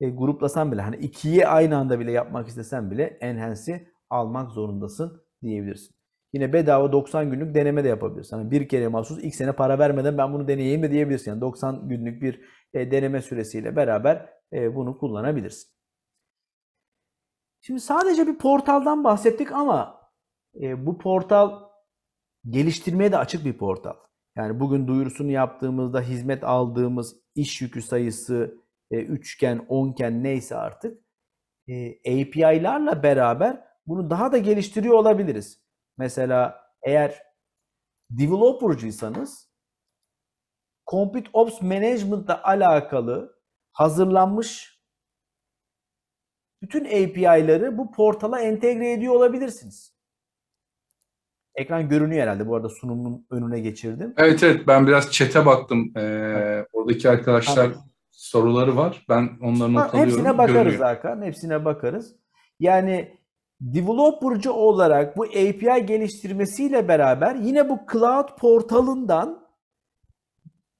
e, gruplasan bile hani ikiyi aynı anda bile yapmak istesen bile enhance'i almak zorundasın diyebilirsin. Yine bedava 90 günlük deneme de yapabilirsin. Yani bir kere mahsus ilk sene para vermeden ben bunu deneyeyim mi diyebilirsin. Yani 90 günlük bir e, deneme süresiyle beraber e, bunu kullanabilirsin. Şimdi sadece bir portaldan bahsettik ama e, bu portal geliştirmeye de açık bir portal. Yani bugün duyurusunu yaptığımızda hizmet aldığımız iş yükü sayısı üçgen, onken neyse artık API'larla beraber bunu daha da geliştiriyor olabiliriz. Mesela eğer developer'cıysanız Compute Ops Management'la alakalı hazırlanmış bütün API'ları bu portala entegre ediyor olabilirsiniz. Ekran görünüyor herhalde. Bu arada sunumun önüne geçirdim. Evet evet ben biraz çete baktım. Ee, Oradaki arkadaşlar evet. soruları var. Ben onları not ha, alıyorum. Hepsine bakarız görünüyor. Hakan. Hepsine bakarız. Yani Developerci olarak bu API geliştirmesiyle beraber yine bu cloud portalından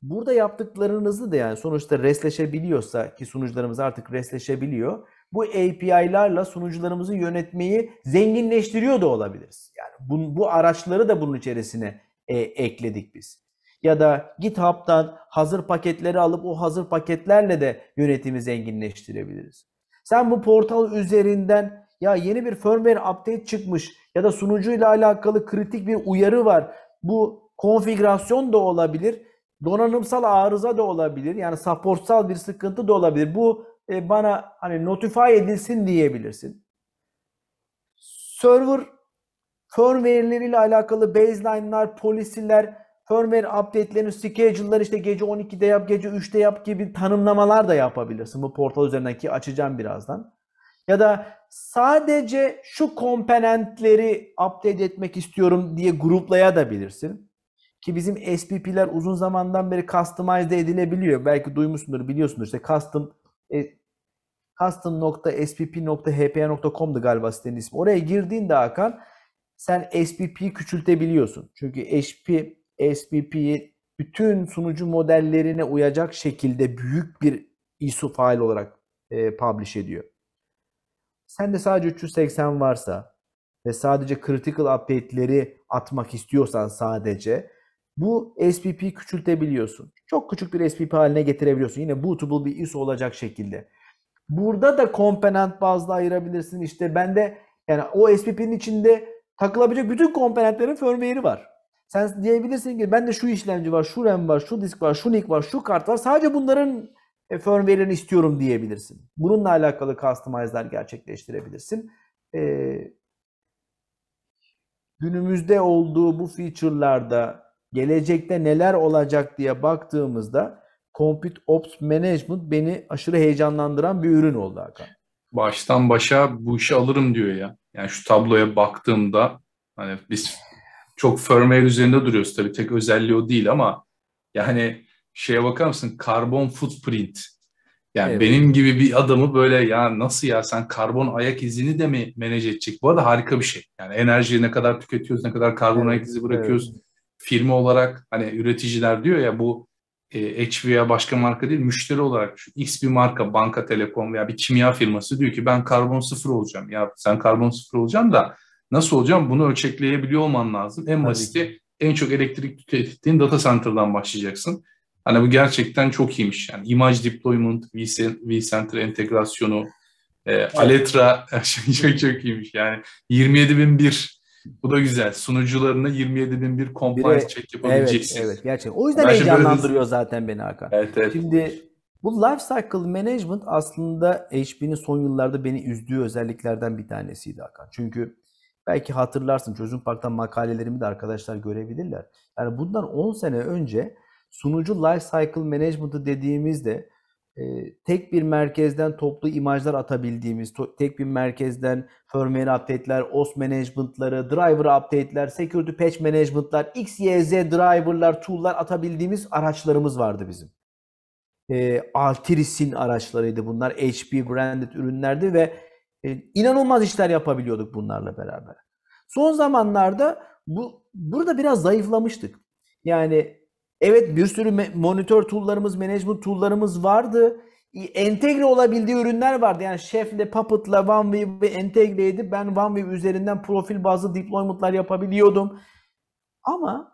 burada yaptıklarınızı da yani sonuçta restleşebiliyorsa ki sunucularımız artık restleşebiliyor. Bu API'larla sunucularımızı yönetmeyi zenginleştiriyor da olabiliriz. Yani bu, bu araçları da bunun içerisine e, ekledik biz. Ya da GitHub'dan hazır paketleri alıp o hazır paketlerle de yönetimi zenginleştirebiliriz. Sen bu portal üzerinden ya yeni bir firmware update çıkmış ya da sunucuyla alakalı kritik bir uyarı var. Bu konfigürasyon da olabilir. Donanımsal arıza da olabilir. Yani supportsal bir sıkıntı da olabilir. Bu e, bana hani notify edilsin diyebilirsin. Server ile alakalı baseline'lar, policy'ler, firmware update'lerini, schedule'ları işte gece 12'de yap, gece 3'te yap gibi tanımlamalar da yapabilirsin. Bu portal üzerindeki açacağım birazdan ya da sadece şu komponentleri update etmek istiyorum diye gruplaya da bilirsin. Ki bizim SPP'ler uzun zamandan beri customize edilebiliyor. Belki duymuşsundur, biliyorsundur. İşte custom e, custom.spp.hpa.com'du galiba sitenin ismi. Oraya girdiğinde Hakan sen SPP'yi küçültebiliyorsun. Çünkü HP SPP'yi bütün sunucu modellerine uyacak şekilde büyük bir ISO fail olarak e, publish ediyor. Sende sadece 380 varsa ve sadece critical update'leri atmak istiyorsan sadece bu SPP küçültebiliyorsun. Çok küçük bir SPP haline getirebiliyorsun. Yine bootable bir ISO olacak şekilde. Burada da komponent bazlı ayırabilirsin. İşte de yani o SPP'nin içinde takılabilecek bütün komponentlerin firmware'i var. Sen diyebilirsin ki ben de şu işlemci var, şu RAM var, şu disk var, şu NIC var, şu kart var. Sadece bunların e, firmware'ini istiyorum diyebilirsin. Bununla alakalı customize'lar gerçekleştirebilirsin. E, günümüzde olduğu bu feature'larda gelecekte neler olacak diye baktığımızda Compute Ops Management beni aşırı heyecanlandıran bir ürün oldu Hakan. Baştan başa bu işi alırım diyor ya. Yani şu tabloya baktığımda hani biz çok firmware üzerinde duruyoruz tabii tek özelliği o değil ama yani şeye bakar mısın? Karbon footprint. Yani evet. benim gibi bir adamı böyle ya nasıl ya sen karbon ayak izini de mi manage edecek? Bu arada harika bir şey. Yani enerjiyi ne kadar tüketiyoruz, ne kadar karbon evet. ayak izi bırakıyoruz. Evet. Firma olarak hani üreticiler diyor ya bu e, HV'ya başka marka değil müşteri olarak şu X bir marka banka telekom veya bir kimya firması diyor ki ben karbon sıfır olacağım. Ya sen karbon sıfır olacaksın da nasıl olacağım bunu ölçekleyebiliyor olman lazım. En basiti en çok elektrik tükettiğin data center'dan başlayacaksın. Hani bu gerçekten çok iyiymiş. Yani image deployment, vCenter entegrasyonu, e, Aletra [laughs] şey, çok, çok iyiymiş. Yani 27001 bu da güzel. Sunucularına 27001 compliance check yapabileceksin. Evet, evet gerçekten. O yüzden ben heyecanlandırıyor böyle... zaten beni Hakan. Evet, evet. Şimdi bu lifecycle management aslında HP'nin son yıllarda beni üzdüğü özelliklerden bir tanesiydi Hakan. Çünkü belki hatırlarsın Çözüm Park'tan makalelerimi de arkadaşlar görebilirler. Yani bundan 10 sene önce sunucu Life Cycle management'ı dediğimizde e, tek bir merkezden toplu imajlar atabildiğimiz, to- tek bir merkezden firmware update'ler, OS management'ları, driver update'ler, security patch management'lar, XYZ driver'lar, tool'lar atabildiğimiz araçlarımız vardı bizim. E, Altiris'in araçlarıydı bunlar. HP branded ürünlerdi ve e, inanılmaz işler yapabiliyorduk bunlarla beraber. Son zamanlarda bu burada biraz zayıflamıştık. Yani Evet bir sürü monitör tool'larımız, management tool'larımız vardı. Entegre olabildiği ürünler vardı. Yani Chef'le, Puppet'la, OneWeb'i entegre edip ben OneWeb üzerinden profil bazı deployment'lar yapabiliyordum. Ama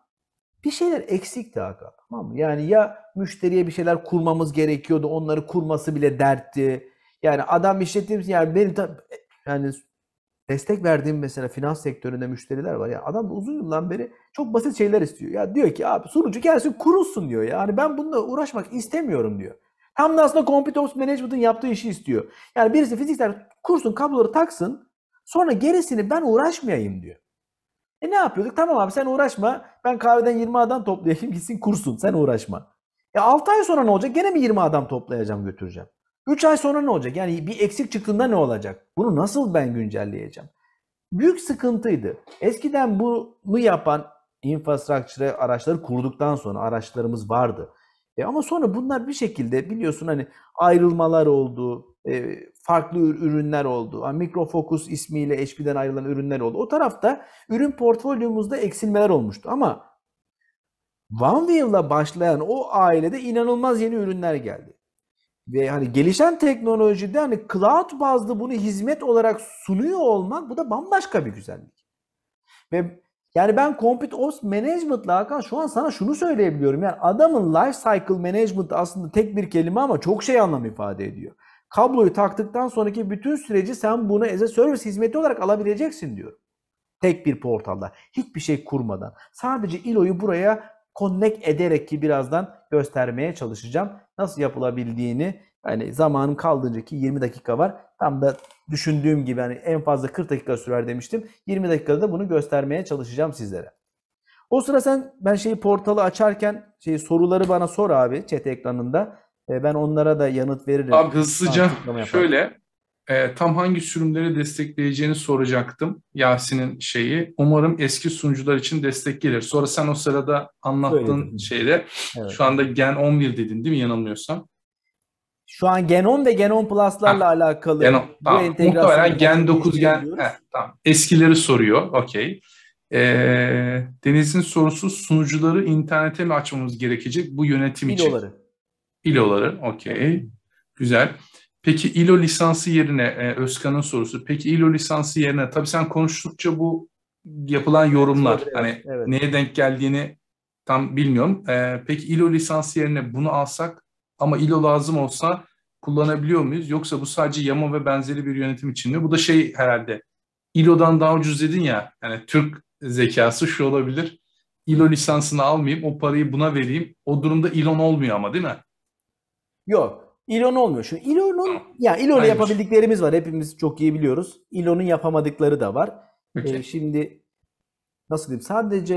bir şeyler eksikti Hakan. Tamam mı? Yani ya müşteriye bir şeyler kurmamız gerekiyordu. Onları kurması bile dertti. Yani adam işletim yani benim yani destek verdiğim mesela finans sektöründe müşteriler var. Ya adam uzun yıldan beri çok basit şeyler istiyor. Ya diyor ki abi sunucu gelsin kurulsun diyor. Yani ben bununla uğraşmak istemiyorum diyor. Tam da aslında Competence Management'ın yaptığı işi istiyor. Yani birisi fiziksel kursun kabloları taksın sonra gerisini ben uğraşmayayım diyor. E ne yapıyorduk? Tamam abi sen uğraşma. Ben kahveden 20 adam toplayayım gitsin kursun. Sen uğraşma. Ya e 6 ay sonra ne olacak? Gene mi 20 adam toplayacağım götüreceğim? 3 ay sonra ne olacak? Yani bir eksik çıktığında ne olacak? Bunu nasıl ben güncelleyeceğim? Büyük sıkıntıydı. Eskiden bunu yapan infrastructure araçları kurduktan sonra araçlarımız vardı. E ama sonra bunlar bir şekilde biliyorsun hani ayrılmalar oldu, e, farklı ürünler oldu. Yani Microfocus ismiyle HP'den ayrılan ürünler oldu. O tarafta ürün portföyümüzde eksilmeler olmuştu ama OneWave'la başlayan o ailede inanılmaz yeni ürünler geldi ve hani gelişen teknolojide hani cloud bazlı bunu hizmet olarak sunuyor olmak bu da bambaşka bir güzellik. Ve yani ben Compute Ops Management'la Hakan şu an sana şunu söyleyebiliyorum. Yani adamın life cycle management aslında tek bir kelime ama çok şey anlam ifade ediyor. Kabloyu taktıktan sonraki bütün süreci sen bunu as a service hizmeti olarak alabileceksin diyorum. Tek bir portalda. Hiçbir şey kurmadan. Sadece ILO'yu buraya connect ederek ki birazdan göstermeye çalışacağım. Nasıl yapılabildiğini yani zamanım kaldığınca ki 20 dakika var. Tam da düşündüğüm gibi yani en fazla 40 dakika sürer demiştim. 20 dakikada da bunu göstermeye çalışacağım sizlere. O sıra sen ben şeyi portalı açarken şey soruları bana sor abi chat ekranında. E, ben onlara da yanıt veririm. Abi hızlıca şöyle e, tam hangi sürümleri destekleyeceğini soracaktım Yasin'in şeyi. Umarım eski sunucular için destek gelir. Sonra sen o sırada anlattığın Söyledim. şeyde evet. şu anda Gen 11 dedin değil mi yanılmıyorsam? Şu an Gen 10 ve Gen 10 Plus'larla ha, alakalı Gen 10, tamam. Muhtemelen Gen 9, Gen... He, tamam. Eskileri soruyor, okey. E, Deniz'in sorusu sunucuları internete mi açmamız gerekecek bu yönetim İloları. için? İloları. İloları, okey. Güzel. Peki ILO lisansı yerine e, Özkan'ın sorusu. Peki ILO lisansı yerine tabii sen konuştukça bu yapılan yorumlar evet, hani evet. neye denk geldiğini tam bilmiyorum. E, peki ILO lisansı yerine bunu alsak ama ILO lazım olsa kullanabiliyor muyuz? Yoksa bu sadece yama ve benzeri bir yönetim için mi? Bu da şey herhalde ILO'dan daha ucuz dedin ya hani Türk zekası şu olabilir. İlo lisansını almayayım o parayı buna vereyim. O durumda İlo'n olmuyor ama değil mi? Yok. Elon olmuyor. Şu Elon'un ya yani Elon'un yapabildiklerimiz var. Hepimiz çok iyi biliyoruz. Elon'un yapamadıkları da var. Okay. Ee, şimdi nasıl diyeyim? Sadece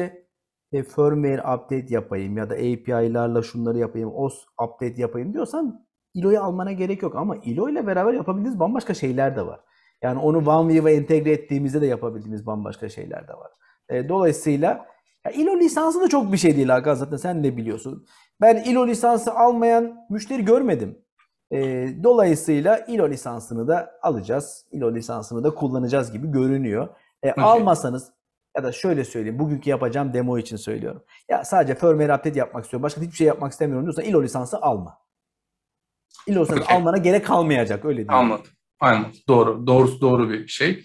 e, firmware update yapayım ya da API'larla şunları yapayım, OS update yapayım diyorsan Elo'yu almana gerek yok ama Elo ile beraber yapabildiğiniz bambaşka şeyler de var. Yani onu OneWave'a entegre ettiğimizde de yapabildiğimiz bambaşka şeyler de var. E, dolayısıyla ya ILO lisansı da çok bir şey değil Hakan zaten sen de biliyorsun. Ben ILO lisansı almayan müşteri görmedim. E, dolayısıyla ILO lisansını da alacağız. ILO lisansını da kullanacağız gibi görünüyor. E, okay. Almasanız ya da şöyle söyleyeyim. Bugünkü yapacağım demo için söylüyorum. Ya sadece firmware update yapmak istiyorum. Başka hiçbir şey yapmak istemiyorum diyorsan ILO lisansı alma. İlo lisansı okay. almana gerek kalmayacak öyle değil. Anladım. Aynen. Doğru. Doğrusu doğru bir şey.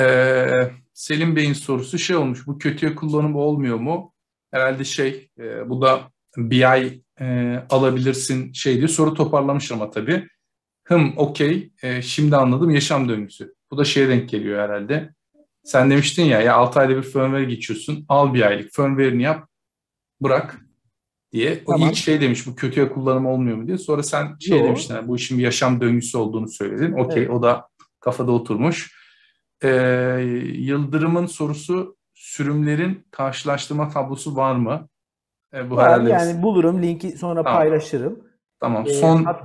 Ee, Selim Bey'in sorusu şey olmuş. Bu kötüye kullanım olmuyor mu? Herhalde şey e, bu da BI e, alabilirsin şey diye soru toparlamış ama tabii. Hım okey e, şimdi anladım yaşam döngüsü. Bu da şeye denk geliyor herhalde. Sen demiştin ya ya 6 ayda bir firmware geçiyorsun. Al bir aylık firmware'ini yap bırak diye. O tamam. ilk şey demiş bu kötüye kullanım olmuyor mu diye. Sonra sen şey Yo. demiştin bu işin bir yaşam döngüsü olduğunu söyledin. Okey evet. o da kafada oturmuş. Ee, Yıldırım'ın sorusu sürümlerin karşılaştırma tablosu var mı? E, bu herhalde. Yani bulurum linki sonra tamam. paylaşırım. Tamam. Ee, Son hat,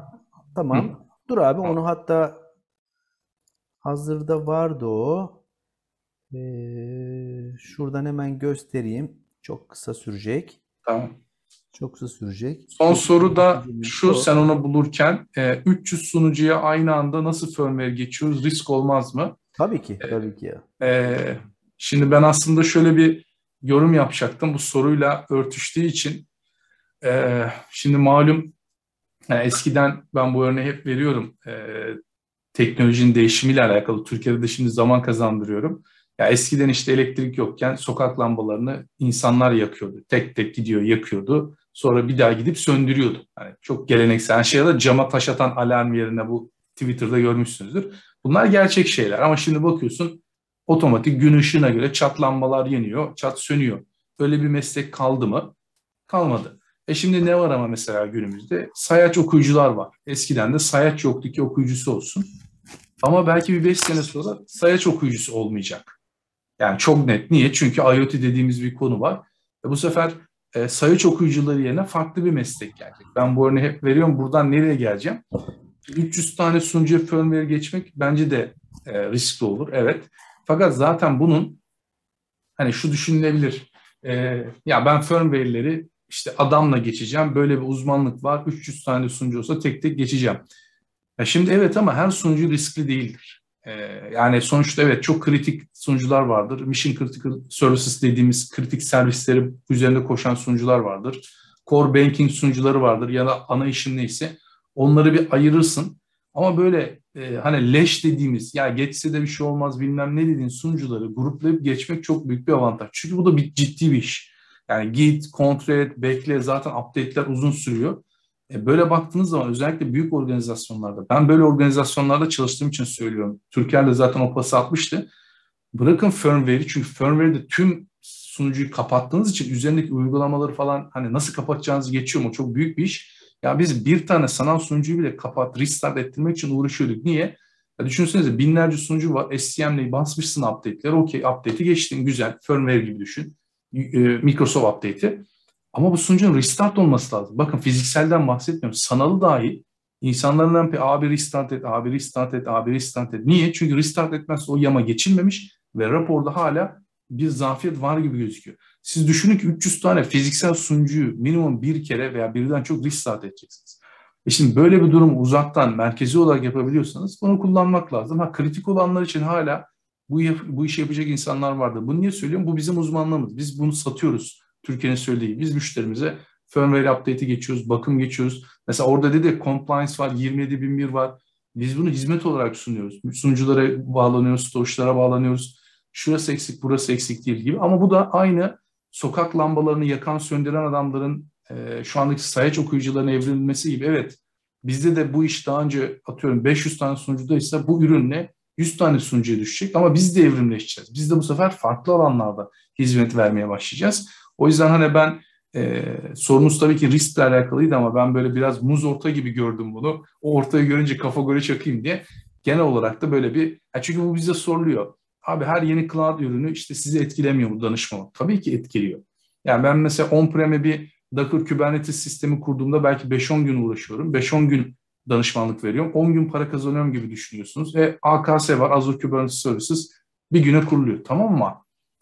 tamam. Hı. Dur abi tamam. onu hatta hazırda vardı o. Ee, şuradan hemen göstereyim. Çok kısa sürecek. Tamam. Çok kısa sürecek. Son Çok soru da şu sen onu bulurken 300 e, sunucuya aynı anda nasıl firmware geçiyoruz? Risk olmaz mı? Tabii ki. E, tabii ki ya. E, şimdi ben aslında şöyle bir yorum yapacaktım. Bu soruyla örtüştüğü için e, şimdi malum e, eskiden ben bu örneği hep veriyorum. E, ee, teknolojinin değişimiyle alakalı Türkiye'de de şimdi zaman kazandırıyorum. Ya eskiden işte elektrik yokken sokak lambalarını insanlar yakıyordu. Tek tek gidiyor yakıyordu. Sonra bir daha gidip söndürüyordu. Yani çok geleneksel yani şey ya da cama taş atan alarm yerine bu Twitter'da görmüşsünüzdür. Bunlar gerçek şeyler ama şimdi bakıyorsun otomatik gün ışığına göre çatlanmalar yeniyor, çat sönüyor. Öyle bir meslek kaldı mı? Kalmadı. E şimdi ne var ama mesela günümüzde? Sayaç okuyucular var. Eskiden de sayaç yoktu ki okuyucusu olsun. Ama belki bir beş sene sonra sayaç okuyucusu olmayacak. Yani çok net. Niye? Çünkü IoT dediğimiz bir konu var. E bu sefer e, sayaç okuyucuları yerine farklı bir meslek gelecek. Ben bu örneği hep veriyorum. Buradan nereye geleceğim? 300 tane sunucu firmware geçmek bence de e, riskli olur. Evet. Fakat zaten bunun hani şu düşünülebilir. E, ya ben firmware'leri işte adamla geçeceğim. Böyle bir uzmanlık var. 300 tane sunucu olsa tek tek geçeceğim. Ya şimdi evet ama her sunucu riskli değildir. E, yani sonuçta evet çok kritik sunucular vardır. Mission Critical Services dediğimiz kritik servisleri üzerinde koşan sunucular vardır. Core banking sunucuları vardır ya da ana işin neyse. Onları bir ayırırsın. Ama böyle e, hani leş dediğimiz ya geçse de bir şey olmaz bilmem ne dediğin sunucuları gruplayıp geçmek çok büyük bir avantaj. Çünkü bu da bir ciddi bir iş. Yani git, kontrol et, bekle. Zaten update'ler uzun sürüyor. E, böyle baktığınız zaman özellikle büyük organizasyonlarda, ben böyle organizasyonlarda çalıştığım için söylüyorum. Türker de zaten o pası atmıştı. Bırakın firmware'i çünkü firmware'de tüm sunucuyu kapattığınız için üzerindeki uygulamaları falan hani nasıl kapatacağınızı geçiyor mu? Çok büyük bir iş. Ya biz bir tane sanal sunucuyu bile kapat, restart ettirmek için uğraşıyorduk. Niye? Ya düşünsenize binlerce sunucu var. STM'le basmışsın update'leri. Okey update'i geçtin. Güzel. Firmware gibi düşün. E, Microsoft update'i. Ama bu sunucunun restart olması lazım. Bakın fizikselden bahsetmiyorum. Sanalı dahi insanların hep abi restart et, abi restart et, abi restart et. Niye? Çünkü restart etmezse o yama geçilmemiş ve raporda hala bir zafiyet var gibi gözüküyor. Siz düşünün ki 300 tane fiziksel sunucuyu minimum bir kere veya birden çok risk saat edeceksiniz. E şimdi böyle bir durum uzaktan merkezi olarak yapabiliyorsanız bunu kullanmak lazım. Ha kritik olanlar için hala bu, yap, bu işi yapacak insanlar vardı. Bunu niye söylüyorum? Bu bizim uzmanlığımız. Biz bunu satıyoruz. Türkiye'nin söylediği. Biz müşterimize firmware update'i geçiyoruz, bakım geçiyoruz. Mesela orada dedi compliance var, 27001 var. Biz bunu hizmet olarak sunuyoruz. Sunuculara bağlanıyoruz, stoğuşlara bağlanıyoruz. Şurası eksik, burası eksik değil gibi. Ama bu da aynı sokak lambalarını yakan söndüren adamların e, şu andaki sayaç okuyucularına evrilmesi gibi. Evet bizde de bu iş daha önce atıyorum 500 tane sunucudaysa bu ürünle 100 tane sunucuya düşecek ama biz de evrimleşeceğiz. Biz de bu sefer farklı alanlarda hizmet vermeye başlayacağız. O yüzden hani ben e, sorunuz tabii ki riskle alakalıydı ama ben böyle biraz muz orta gibi gördüm bunu. O ortayı görünce kafa göre çakayım diye. Genel olarak da böyle bir, çünkü bu bize soruluyor. Abi her yeni cloud ürünü işte sizi etkilemiyor bu danışmanlık. Tabii ki etkiliyor. Yani ben mesela on-prem'e bir Docker Kubernetes sistemi kurduğumda belki 5-10 gün uğraşıyorum. 5-10 gün danışmanlık veriyorum. 10 gün para kazanıyorum gibi düşünüyorsunuz. E, AKS var, Azure Kubernetes Services bir güne kuruluyor. Tamam mı?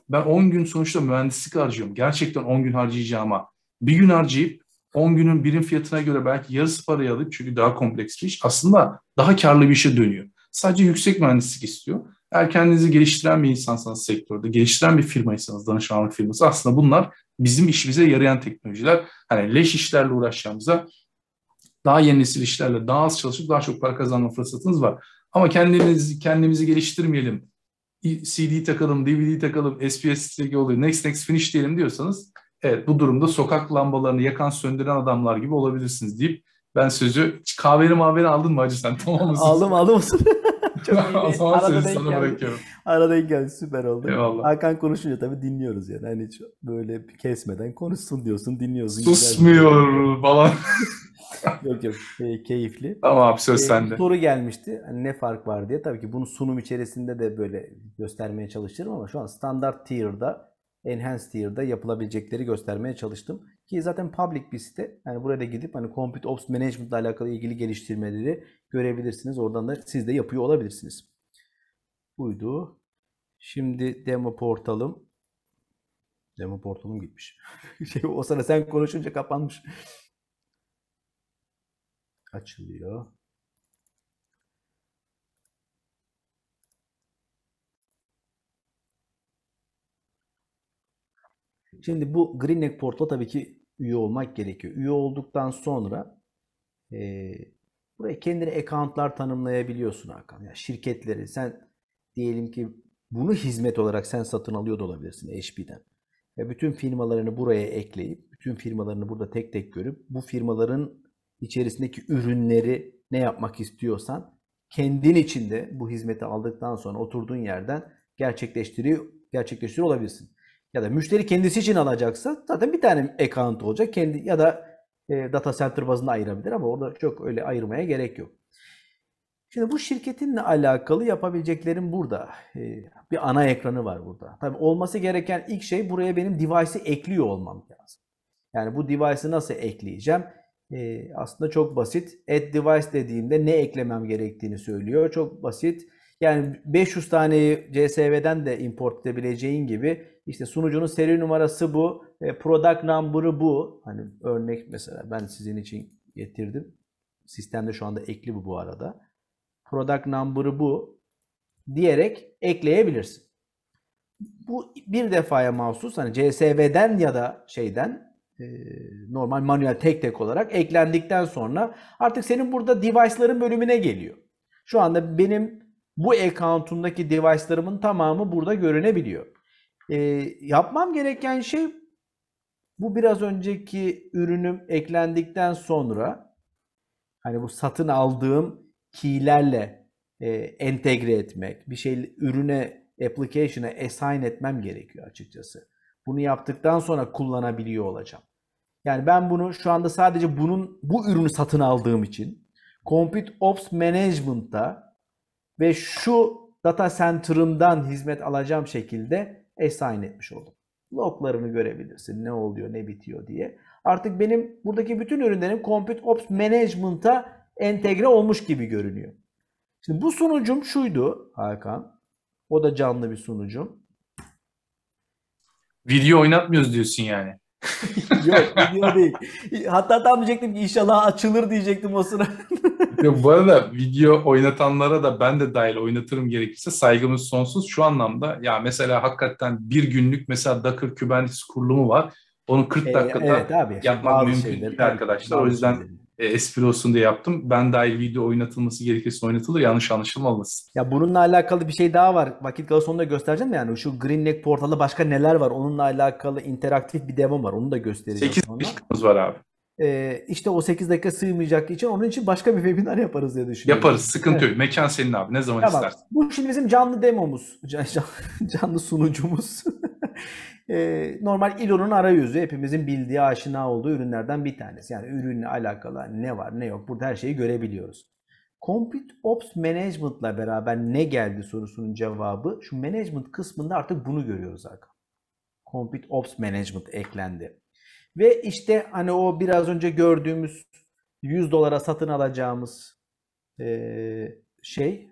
Ben 10 gün sonuçta mühendislik harcıyorum. Gerçekten 10 gün harcayacağıma bir gün harcayıp 10 günün birim fiyatına göre belki yarısı parayı alıp çünkü daha kompleks bir iş aslında daha karlı bir işe dönüyor. Sadece yüksek mühendislik istiyor. Eğer kendinizi geliştiren bir insansanız sektörde, geliştiren bir firmaysanız, danışmanlık firması aslında bunlar bizim işimize yarayan teknolojiler. Hani leş işlerle uğraşacağımıza daha yeni nesil işlerle daha az çalışıp daha çok para kazanma fırsatınız var. Ama kendimizi kendimizi geliştirmeyelim. CD takalım, DVD takalım, SPS oluyor, next next finish diyelim diyorsanız evet bu durumda sokak lambalarını yakan söndüren adamlar gibi olabilirsiniz deyip ben sözü kahveni maveni aldın mı acı sen [laughs] tamam mısın? aldım aldım. Çok iyi. o zaman arada sözü sana geldi. bırakıyorum. Arada denk geldi süper oldu. Eyvallah. Hakan konuşunca tabii dinliyoruz yani. Hani hiç böyle kesmeden konuşsun diyorsun dinliyorsun. Susmuyor şey falan. [laughs] yok yok e, keyifli. Tamam abi söz e, sende. Soru gelmişti hani ne fark var diye. Tabii ki bunu sunum içerisinde de böyle göstermeye çalışırım ama şu an standart tier'da, enhanced tier'da yapılabilecekleri göstermeye çalıştım. Ki zaten public bir site. Yani buraya da gidip hani Compute Ops Management ile alakalı ilgili geliştirmeleri görebilirsiniz. Oradan da siz de yapıyor olabilirsiniz. Buydu. Şimdi demo portalım. Demo portalım gitmiş. [laughs] şey, o sana sen konuşunca kapanmış. Açılıyor. Şimdi bu Greenneck portal tabii ki üye olmak gerekiyor. Üye olduktan sonra e, buraya kendine accountlar tanımlayabiliyorsun Hakan. Yani şirketleri sen diyelim ki bunu hizmet olarak sen satın alıyor da olabilirsin HP'den. Ve bütün firmalarını buraya ekleyip, bütün firmalarını burada tek tek görüp bu firmaların içerisindeki ürünleri ne yapmak istiyorsan kendin içinde bu hizmeti aldıktan sonra oturduğun yerden gerçekleştiriyor gerçekleştiriyor olabilirsin ya da müşteri kendisi için alacaksa zaten bir tane account olacak. Kendi ya da e, data center bazında ayırabilir ama orada çok öyle ayırmaya gerek yok. Şimdi bu şirketinle alakalı yapabileceklerim burada. E, bir ana ekranı var burada. Tabii olması gereken ilk şey buraya benim device'i ekliyor olmam lazım. Yani bu device'ı nasıl ekleyeceğim? E, aslında çok basit. Add device dediğimde ne eklemem gerektiğini söylüyor. Çok basit yani 500 taneyi CSV'den de import edebileceğin gibi işte sunucunun seri numarası bu, e, product number'ı bu. Hani örnek mesela ben sizin için getirdim. Sistemde şu anda ekli bu bu arada. Product number'ı bu diyerek ekleyebilirsin. Bu bir defaya mahsus hani CSV'den ya da şeyden e, normal manuel tek tek olarak eklendikten sonra artık senin burada device'ların bölümüne geliyor. Şu anda benim bu account'umdaki device'larımın tamamı burada görünebiliyor. E, yapmam gereken şey bu biraz önceki ürünüm eklendikten sonra hani bu satın aldığım key'lerle e, entegre etmek, bir şey ürüne, application'a assign etmem gerekiyor açıkçası. Bunu yaptıktan sonra kullanabiliyor olacağım. Yani ben bunu şu anda sadece bunun bu ürünü satın aldığım için Compute Ops Management'ta ve şu data center'ımdan hizmet alacağım şekilde assign etmiş oldum. Loglarını görebilirsin ne oluyor ne bitiyor diye. Artık benim buradaki bütün ürünlerim Compute Ops Management'a entegre olmuş gibi görünüyor. Şimdi bu sunucum şuydu Hakan. O da canlı bir sunucum. Video oynatmıyoruz diyorsun yani. [laughs] Yok video değil. Hatta tam diyecektim ki inşallah açılır diyecektim o sırada. [laughs] Bu arada video oynatanlara da ben de dahil oynatırım gerekirse saygımız sonsuz. Şu anlamda ya mesela hakikaten bir günlük mesela Docker Kubernetes kurulumu var. Onu 40 e, dakikada e, evet abi, yapmak mümkün değil arkadaşlar. O yüzden şeyleri e, espri olsun diye yaptım. Ben dahil video oynatılması gerekirse oynatılır. Yanlış anlaşılmaması. Ya bununla alakalı bir şey daha var. Vakit kalırsa onu da göstereceğim de yani. Şu Greenlake portalı başka neler var? Onunla alakalı interaktif bir demo var. Onu da göstereceğim. 8 dakikamız var abi e, işte o 8 dakika sığmayacak için onun için başka bir webinar yaparız diye düşünüyorum. Yaparız. Sıkıntı evet. yok. Mekan senin abi. Ne zaman tamam. istersen. Bu şimdi bizim canlı demomuz. [laughs] canlı sunucumuz. [laughs] Ee, normal Elon'un arayüzü. Hepimizin bildiği, aşina olduğu ürünlerden bir tanesi. Yani ürünle alakalı ne var ne yok. Burada her şeyi görebiliyoruz. Compute Ops Management'la beraber ne geldi sorusunun cevabı şu management kısmında artık bunu görüyoruz Hakan. Compute Ops Management eklendi. Ve işte hani o biraz önce gördüğümüz 100 dolara satın alacağımız e, şey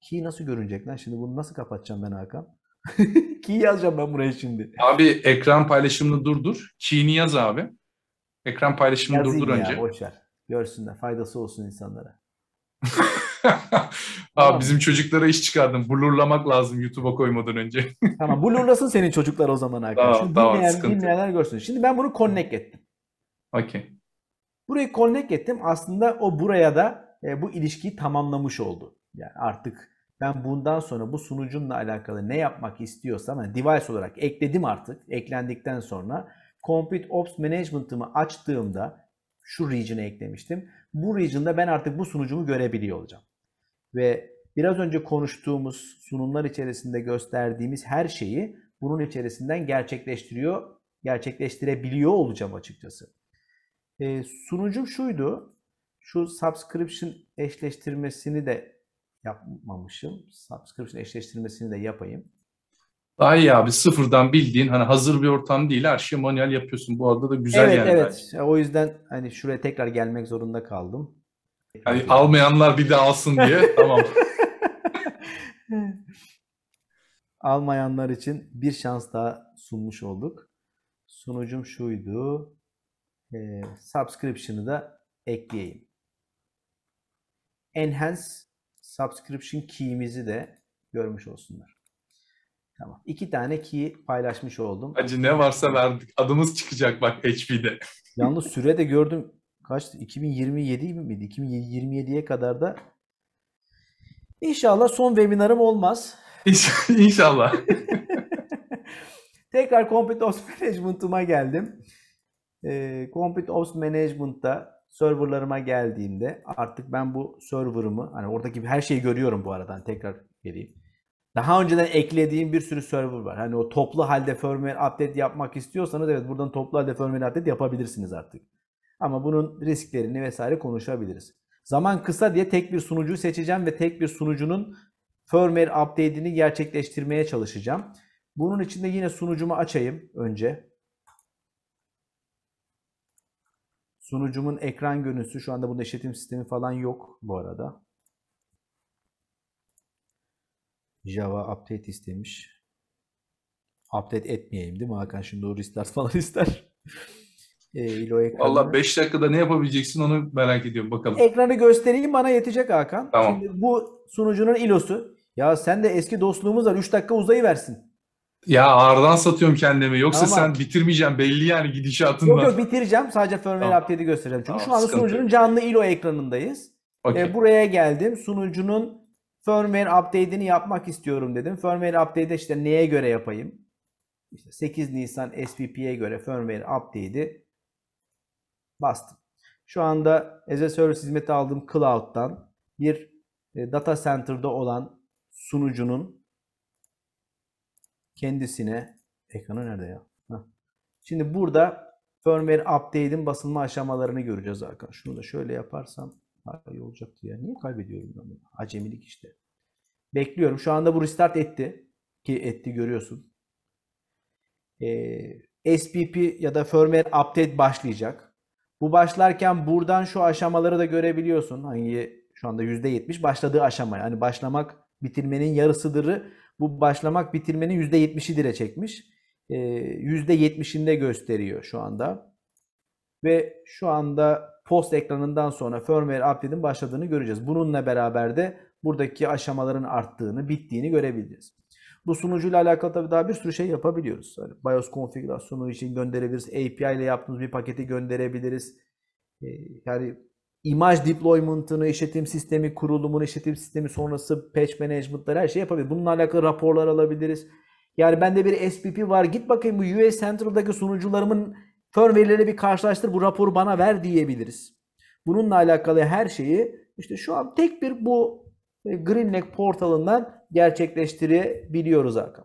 ki nasıl görünecek lan şimdi bunu nasıl kapatacağım ben Hakan? [laughs] ki yazacağım ben buraya şimdi. Abi ekran paylaşımını durdur. Ki'ni yaz abi. Ekran paylaşımını Yazayım durdur ya, önce. Boşver. Görsünler. Faydası olsun insanlara. [laughs] [laughs] Abi bizim çocuklara iş çıkardım. Blurlamak lazım YouTube'a koymadan önce. [laughs] tamam blurlasın senin çocuklar o zaman arkadaşlar. Tamam, tamam, bilmeyen, sıkıntı. bilmeyenler görsün. Şimdi ben bunu connect ettim. Okey. Burayı connect ettim. Aslında o buraya da e, bu ilişkiyi tamamlamış oldu. Yani artık ben bundan sonra bu sunucumla alakalı ne yapmak istiyorsam yani device olarak ekledim artık. Eklendikten sonra Complete Ops Management'ımı açtığımda şu region'e eklemiştim. Bu region'da ben artık bu sunucumu görebiliyor olacağım ve biraz önce konuştuğumuz sunumlar içerisinde gösterdiğimiz her şeyi bunun içerisinden gerçekleştiriyor, gerçekleştirebiliyor olacağım açıkçası. E, sunucum şuydu, şu subscription eşleştirmesini de yapmamışım. Subscription eşleştirmesini de yapayım. Daha iyi abi sıfırdan bildiğin hani hazır bir ortam değil her şeyi manuel yapıyorsun. Bu arada da güzel evet, yerler. Evet evet o yüzden hani şuraya tekrar gelmek zorunda kaldım. Yani almayanlar bir de alsın diye [laughs] tamam. Almayanlar için bir şans daha sunmuş olduk. Sunucum şuydu. E, subscription'ı da ekleyeyim. Enhance subscription key'imizi de görmüş olsunlar. Tamam. İki tane key paylaşmış oldum. Acı ne varsa verdik. Adımız çıkacak bak HP'de. Yalnız süre de gördüm kaçtı? 2027 miydi? 2027'ye kadar da inşallah son webinarım olmaz. [laughs] İnşallah. [laughs] Tekrar Compute Ops Management'ıma geldim. E, Compute Ops Management'ta serverlarıma geldiğimde artık ben bu serverımı hani oradaki her şeyi görüyorum bu aradan hani tekrar vereyim. Daha önceden eklediğim bir sürü server var. Hani o toplu halde firmware update yapmak istiyorsanız evet buradan toplu halde firmware update yapabilirsiniz artık. Ama bunun risklerini vesaire konuşabiliriz. Zaman kısa diye tek bir sunucuyu seçeceğim ve tek bir sunucunun firmware update'ini gerçekleştirmeye çalışacağım. Bunun için de yine sunucumu açayım önce. Sunucumun ekran görüntüsü şu anda bunda işletim sistemi falan yok bu arada. Java update istemiş. Update etmeyeyim değil mi Hakan? Şimdi o restart [laughs] falan ister e, ILO ekranı. Valla 5 dakikada ne yapabileceksin onu merak ediyorum bakalım. Ekranı göstereyim bana yetecek Hakan. Tamam. Şimdi bu sunucunun ILO'su. Ya sen de eski dostluğumuz var 3 dakika uzayı versin. Ya ağırdan satıyorum kendimi. Yoksa tamam. sen bitirmeyeceğim belli yani gidişatın Yok yok bitireceğim. Sadece firmware tamam. update'i göstereceğim. Çünkü tamam, şu anda sıkıntı. sunucunun canlı ILO ekranındayız. Okay. E, buraya geldim. Sunucunun firmware update'ini yapmak istiyorum dedim. Firmware update'i işte neye göre yapayım? İşte 8 Nisan SPP'ye göre firmware update'i bastım. Şu anda as a service hizmeti aldığım cloud'dan bir e, data center'da olan sunucunun kendisine ekranı nerede ya? Heh. Şimdi burada firmware update'in basılma aşamalarını göreceğiz arkadaşlar. Şunu da şöyle yaparsam daha iyi olacaktı ya. Niye kaybediyorum ben bunu? Acemilik işte. Bekliyorum. Şu anda bu restart etti. Ki etti görüyorsun. Ee, SPP ya da firmware update başlayacak. Bu başlarken buradan şu aşamaları da görebiliyorsun. Hani şu anda %70 başladığı aşamaya. Hani başlamak bitirmenin yarısıdırı bu başlamak bitirmenin %70'i dire çekmiş. E, ee, %70'ini gösteriyor şu anda. Ve şu anda post ekranından sonra firmware update'in başladığını göreceğiz. Bununla beraber de buradaki aşamaların arttığını, bittiğini görebiliriz. Bu sunucuyla alakalı tabii daha bir sürü şey yapabiliyoruz. Yani BIOS konfigürasyonu için gönderebiliriz. API ile yaptığımız bir paketi gönderebiliriz. Ee, yani imaj deployment'ını, işletim sistemi kurulumunu, işletim sistemi sonrası patch management'ları her şeyi yapabiliriz. Bununla alakalı raporlar alabiliriz. Yani bende bir SPP var. Git bakayım bu US Central'daki sunucularımın firmware'leri bir karşılaştır. Bu raporu bana ver diyebiliriz. Bununla alakalı her şeyi işte şu an tek bir bu e, Greenlake portalından gerçekleştirebiliyoruz Hakan.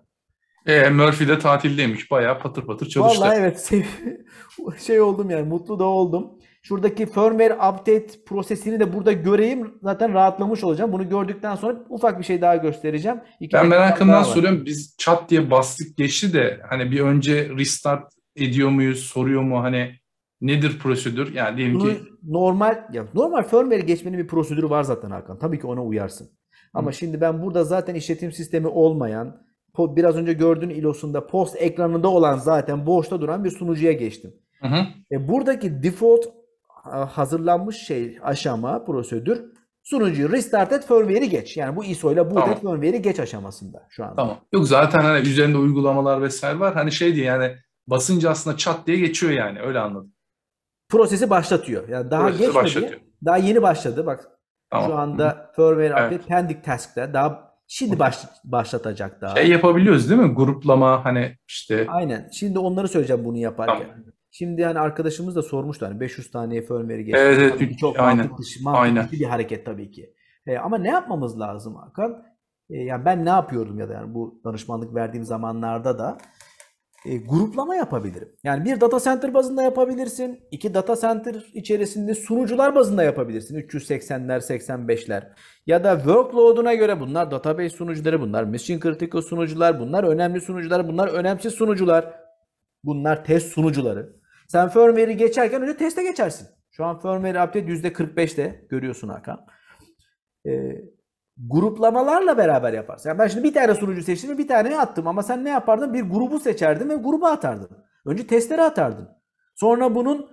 E, Murphy de tatildeymiş. Bayağı patır patır çalıştı. Vallahi evet. [laughs] Şey oldum yani mutlu da oldum. Şuradaki firmware update prosesini de burada göreyim. Zaten rahatlamış olacağım. Bunu gördükten sonra ufak bir şey daha göstereceğim. İki ben merakımdan soruyorum. Biz chat diye bastık geçti de hani bir önce restart ediyor muyuz? Soruyor mu? Hani nedir prosedür? Yani diyelim Bunu ki normal ya normal firmware geçmenin bir prosedürü var zaten Hakan. Tabii ki ona uyarsın. Ama Hı. şimdi ben burada zaten işletim sistemi olmayan, biraz önce gördüğün ilosunda post ekranında olan zaten boşta duran bir sunucuya geçtim. Hı hı. E, buradaki default hazırlanmış şey aşama, prosedür sunucuyu restart et, firmware'i geç. Yani bu ISO ile bu tamam. firmware'i geç aşamasında şu anda. Tamam. Yok zaten hani üzerinde uygulamalar vesaire var. Hani şey diye yani basınca aslında çat diye geçiyor yani öyle anladım. Prosesi başlatıyor. Yani daha Prosesi geçmedi. Başlatıyor. Daha yeni başladı. Bak Tamam. Şu anda firmware evet. update pending task'ta. Daha şimdi baş, başlatacak daha. Şey yapabiliyoruz değil mi? Gruplama hani işte. Aynen. Şimdi onları söyleyeceğim bunu yaparken. Tamam. Şimdi yani arkadaşımız da sormuştu hani 500 tane firmware geçti. Evet, evet, tabii çok aynen, mantıklı, mantıklı aynen. bir hareket tabii ki. E, ama ne yapmamız lazım Hakan? E, yani ben ne yapıyordum ya da yani bu danışmanlık verdiğim zamanlarda da e, gruplama yapabilirim. Yani bir data center bazında yapabilirsin. iki data center içerisinde sunucular bazında yapabilirsin. 380'ler, 85'ler. Ya da workload'una göre bunlar database sunucuları, bunlar mission critical sunucular, bunlar önemli sunucular, bunlar önemsiz sunucular. Bunlar test sunucuları. Sen firmware'i geçerken önce teste geçersin. Şu an firmware update %45'te görüyorsun Hakan. Ee, gruplamalarla beraber yaparsın. Yani ben şimdi bir tane sunucu seçtim bir tane attım ama sen ne yapardın? Bir grubu seçerdin ve gruba atardın. Önce testleri atardın. Sonra bunun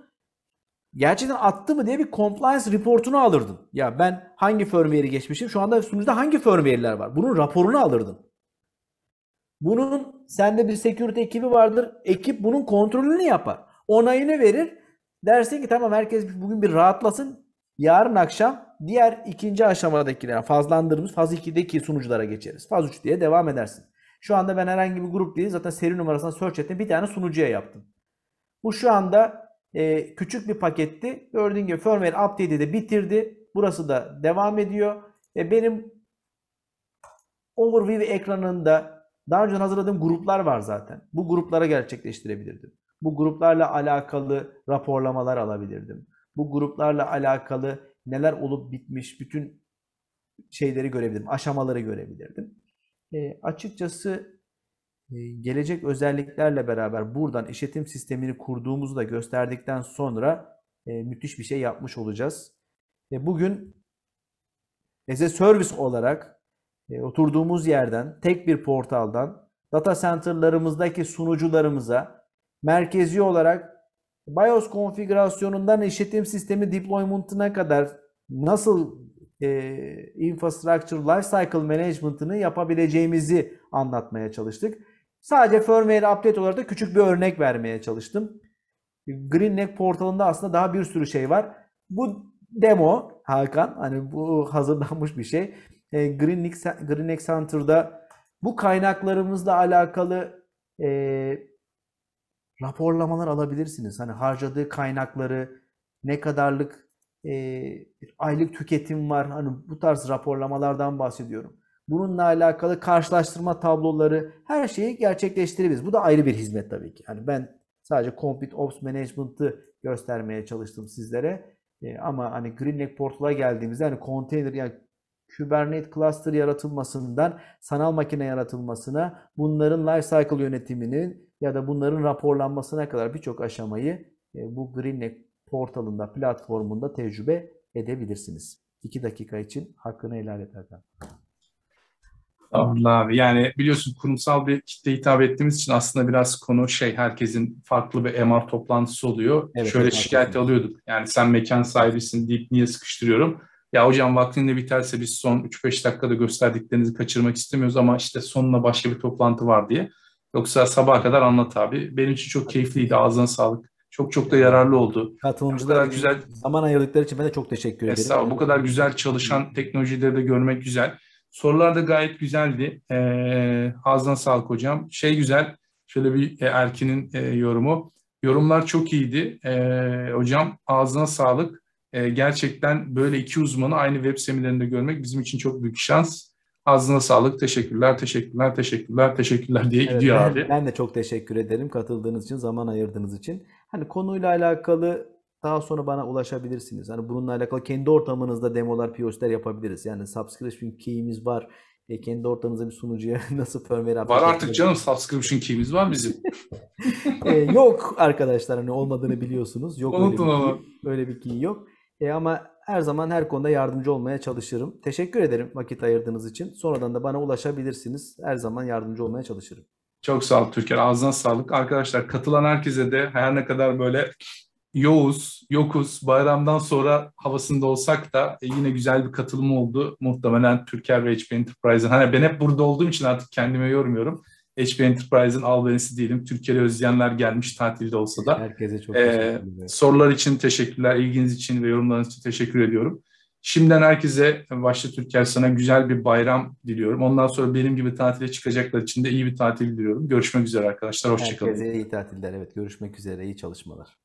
gerçekten attı mı diye bir compliance reportunu alırdın. Ya ben hangi firmware'i geçmişim? Şu anda sunucuda hangi firmware'ler var? Bunun raporunu alırdın. Bunun sende bir security ekibi vardır. Ekip bunun kontrolünü yapar. Onayını verir. Dersin ki tamam herkes bugün bir rahatlasın. Yarın akşam Diğer ikinci aşamadakiler yani fazlandırdığımız faz 2'deki sunuculara geçeriz. Faz 3 diye devam edersin. Şu anda ben herhangi bir grup değil zaten seri numarasından search ettim. Bir tane sunucuya yaptım. Bu şu anda e, küçük bir paketti. Gördüğün gibi firmware update'i de bitirdi. Burası da devam ediyor. E, benim overview ekranında daha önce hazırladığım gruplar var zaten. Bu gruplara gerçekleştirebilirdim. Bu gruplarla alakalı raporlamalar alabilirdim. Bu gruplarla alakalı neler olup bitmiş bütün şeyleri görebilirim, aşamaları görebilirdim. E, açıkçası e, gelecek özelliklerle beraber buradan işletim sistemini kurduğumuzu da gösterdikten sonra e, müthiş bir şey yapmış olacağız. E, bugün as a service olarak e, oturduğumuz yerden tek bir portaldan data center'larımızdaki sunucularımıza merkezi olarak BIOS konfigürasyonundan işletim sistemi deployment'ına kadar nasıl e, infrastructure lifecycle management'ını yapabileceğimizi anlatmaya çalıştık. Sadece firmware update olarak da küçük bir örnek vermeye çalıştım. GreenNet portalında aslında daha bir sürü şey var. Bu demo Hakan hani bu [laughs] hazırlanmış bir şey. E, GreenNet Green Center'da bu kaynaklarımızla alakalı e, raporlamalar alabilirsiniz. Hani harcadığı kaynakları, ne kadarlık e, aylık tüketim var. Hani bu tarz raporlamalardan bahsediyorum. Bununla alakalı karşılaştırma tabloları her şeyi gerçekleştirebiliriz. Bu da ayrı bir hizmet tabii ki. Hani ben sadece Compute Ops Management'ı göstermeye çalıştım sizlere. E, ama hani GreenLake Portal'a geldiğimizde hani container yani Kubernetes cluster yaratılmasından sanal makine yaratılmasına, bunların lifecycle yönetimini ya da bunların raporlanmasına kadar birçok aşamayı e, bu GreenNet portalında, platformunda tecrübe edebilirsiniz. 2 dakika için hakkını helal et Erkan. Abdullah abi yani biliyorsun kurumsal bir kitle hitap ettiğimiz için aslında biraz konu şey herkesin farklı bir MR toplantısı oluyor. Evet, Şöyle evet, şikayet evet. alıyorduk. Yani sen mekan sahibisin deyip niye sıkıştırıyorum? ya hocam vaktinde biterse biz son 3-5 dakikada gösterdiklerinizi kaçırmak istemiyoruz ama işte sonuna başka bir toplantı var diye. Yoksa sabaha kadar anlat abi. Benim için çok keyifliydi. Ağzına sağlık. Çok çok da yararlı oldu. Katılımcılar güzel zaman ayırdıkları için ben de çok teşekkür ederim. Estağfurullah. Bu kadar güzel çalışan teknolojileri de görmek güzel. Sorular da gayet güzeldi. Ee, ağzına sağlık hocam. Şey güzel. Şöyle bir e, Erkin'in e, yorumu. Yorumlar çok iyiydi. Ee, hocam ağzına sağlık e, gerçekten böyle iki uzmanı aynı web seminerinde görmek bizim için çok büyük şans. Ağzına sağlık. Teşekkürler, teşekkürler, teşekkürler, teşekkürler diye evet, gidiyor ben, abi. Ben de çok teşekkür ederim katıldığınız için, zaman ayırdığınız için. Hani konuyla alakalı daha sonra bana ulaşabilirsiniz. Hani bununla alakalı kendi ortamınızda demolar, POS'ler yapabiliriz. Yani subscription key'imiz var. E kendi ortamınızda bir sunucuya [laughs] nasıl firmware Var artık canım subscription key'imiz var bizim. [laughs] e, yok arkadaşlar hani olmadığını biliyorsunuz. Yok Unutun öyle bir, key, öyle bir key yok. E ama her zaman her konuda yardımcı olmaya çalışırım. Teşekkür ederim vakit ayırdığınız için. Sonradan da bana ulaşabilirsiniz. Her zaman yardımcı olmaya çalışırım. Çok sağ ol Türker. Ağzına sağlık. Arkadaşlar katılan herkese de her ne kadar böyle yoğuz, yokuz, bayramdan sonra havasında olsak da e, yine güzel bir katılım oldu. Muhtemelen Türker ve HP Enterprise'ın. Hani ben hep burada olduğum için artık kendime yormuyorum. HP Enterprise'in albenisi diyelim. Türkiye'de özleyenler gelmiş tatilde olsa da. Herkese çok teşekkür Ee, sorular için teşekkürler, ilginiz için ve yorumlarınız için teşekkür ediyorum. Şimdiden herkese başta Türker sana güzel bir bayram diliyorum. Ondan sonra benim gibi tatile çıkacaklar için de iyi bir tatil diliyorum. Görüşmek üzere arkadaşlar. Hoşçakalın. Herkese iyi tatiller. Evet görüşmek üzere. İyi çalışmalar.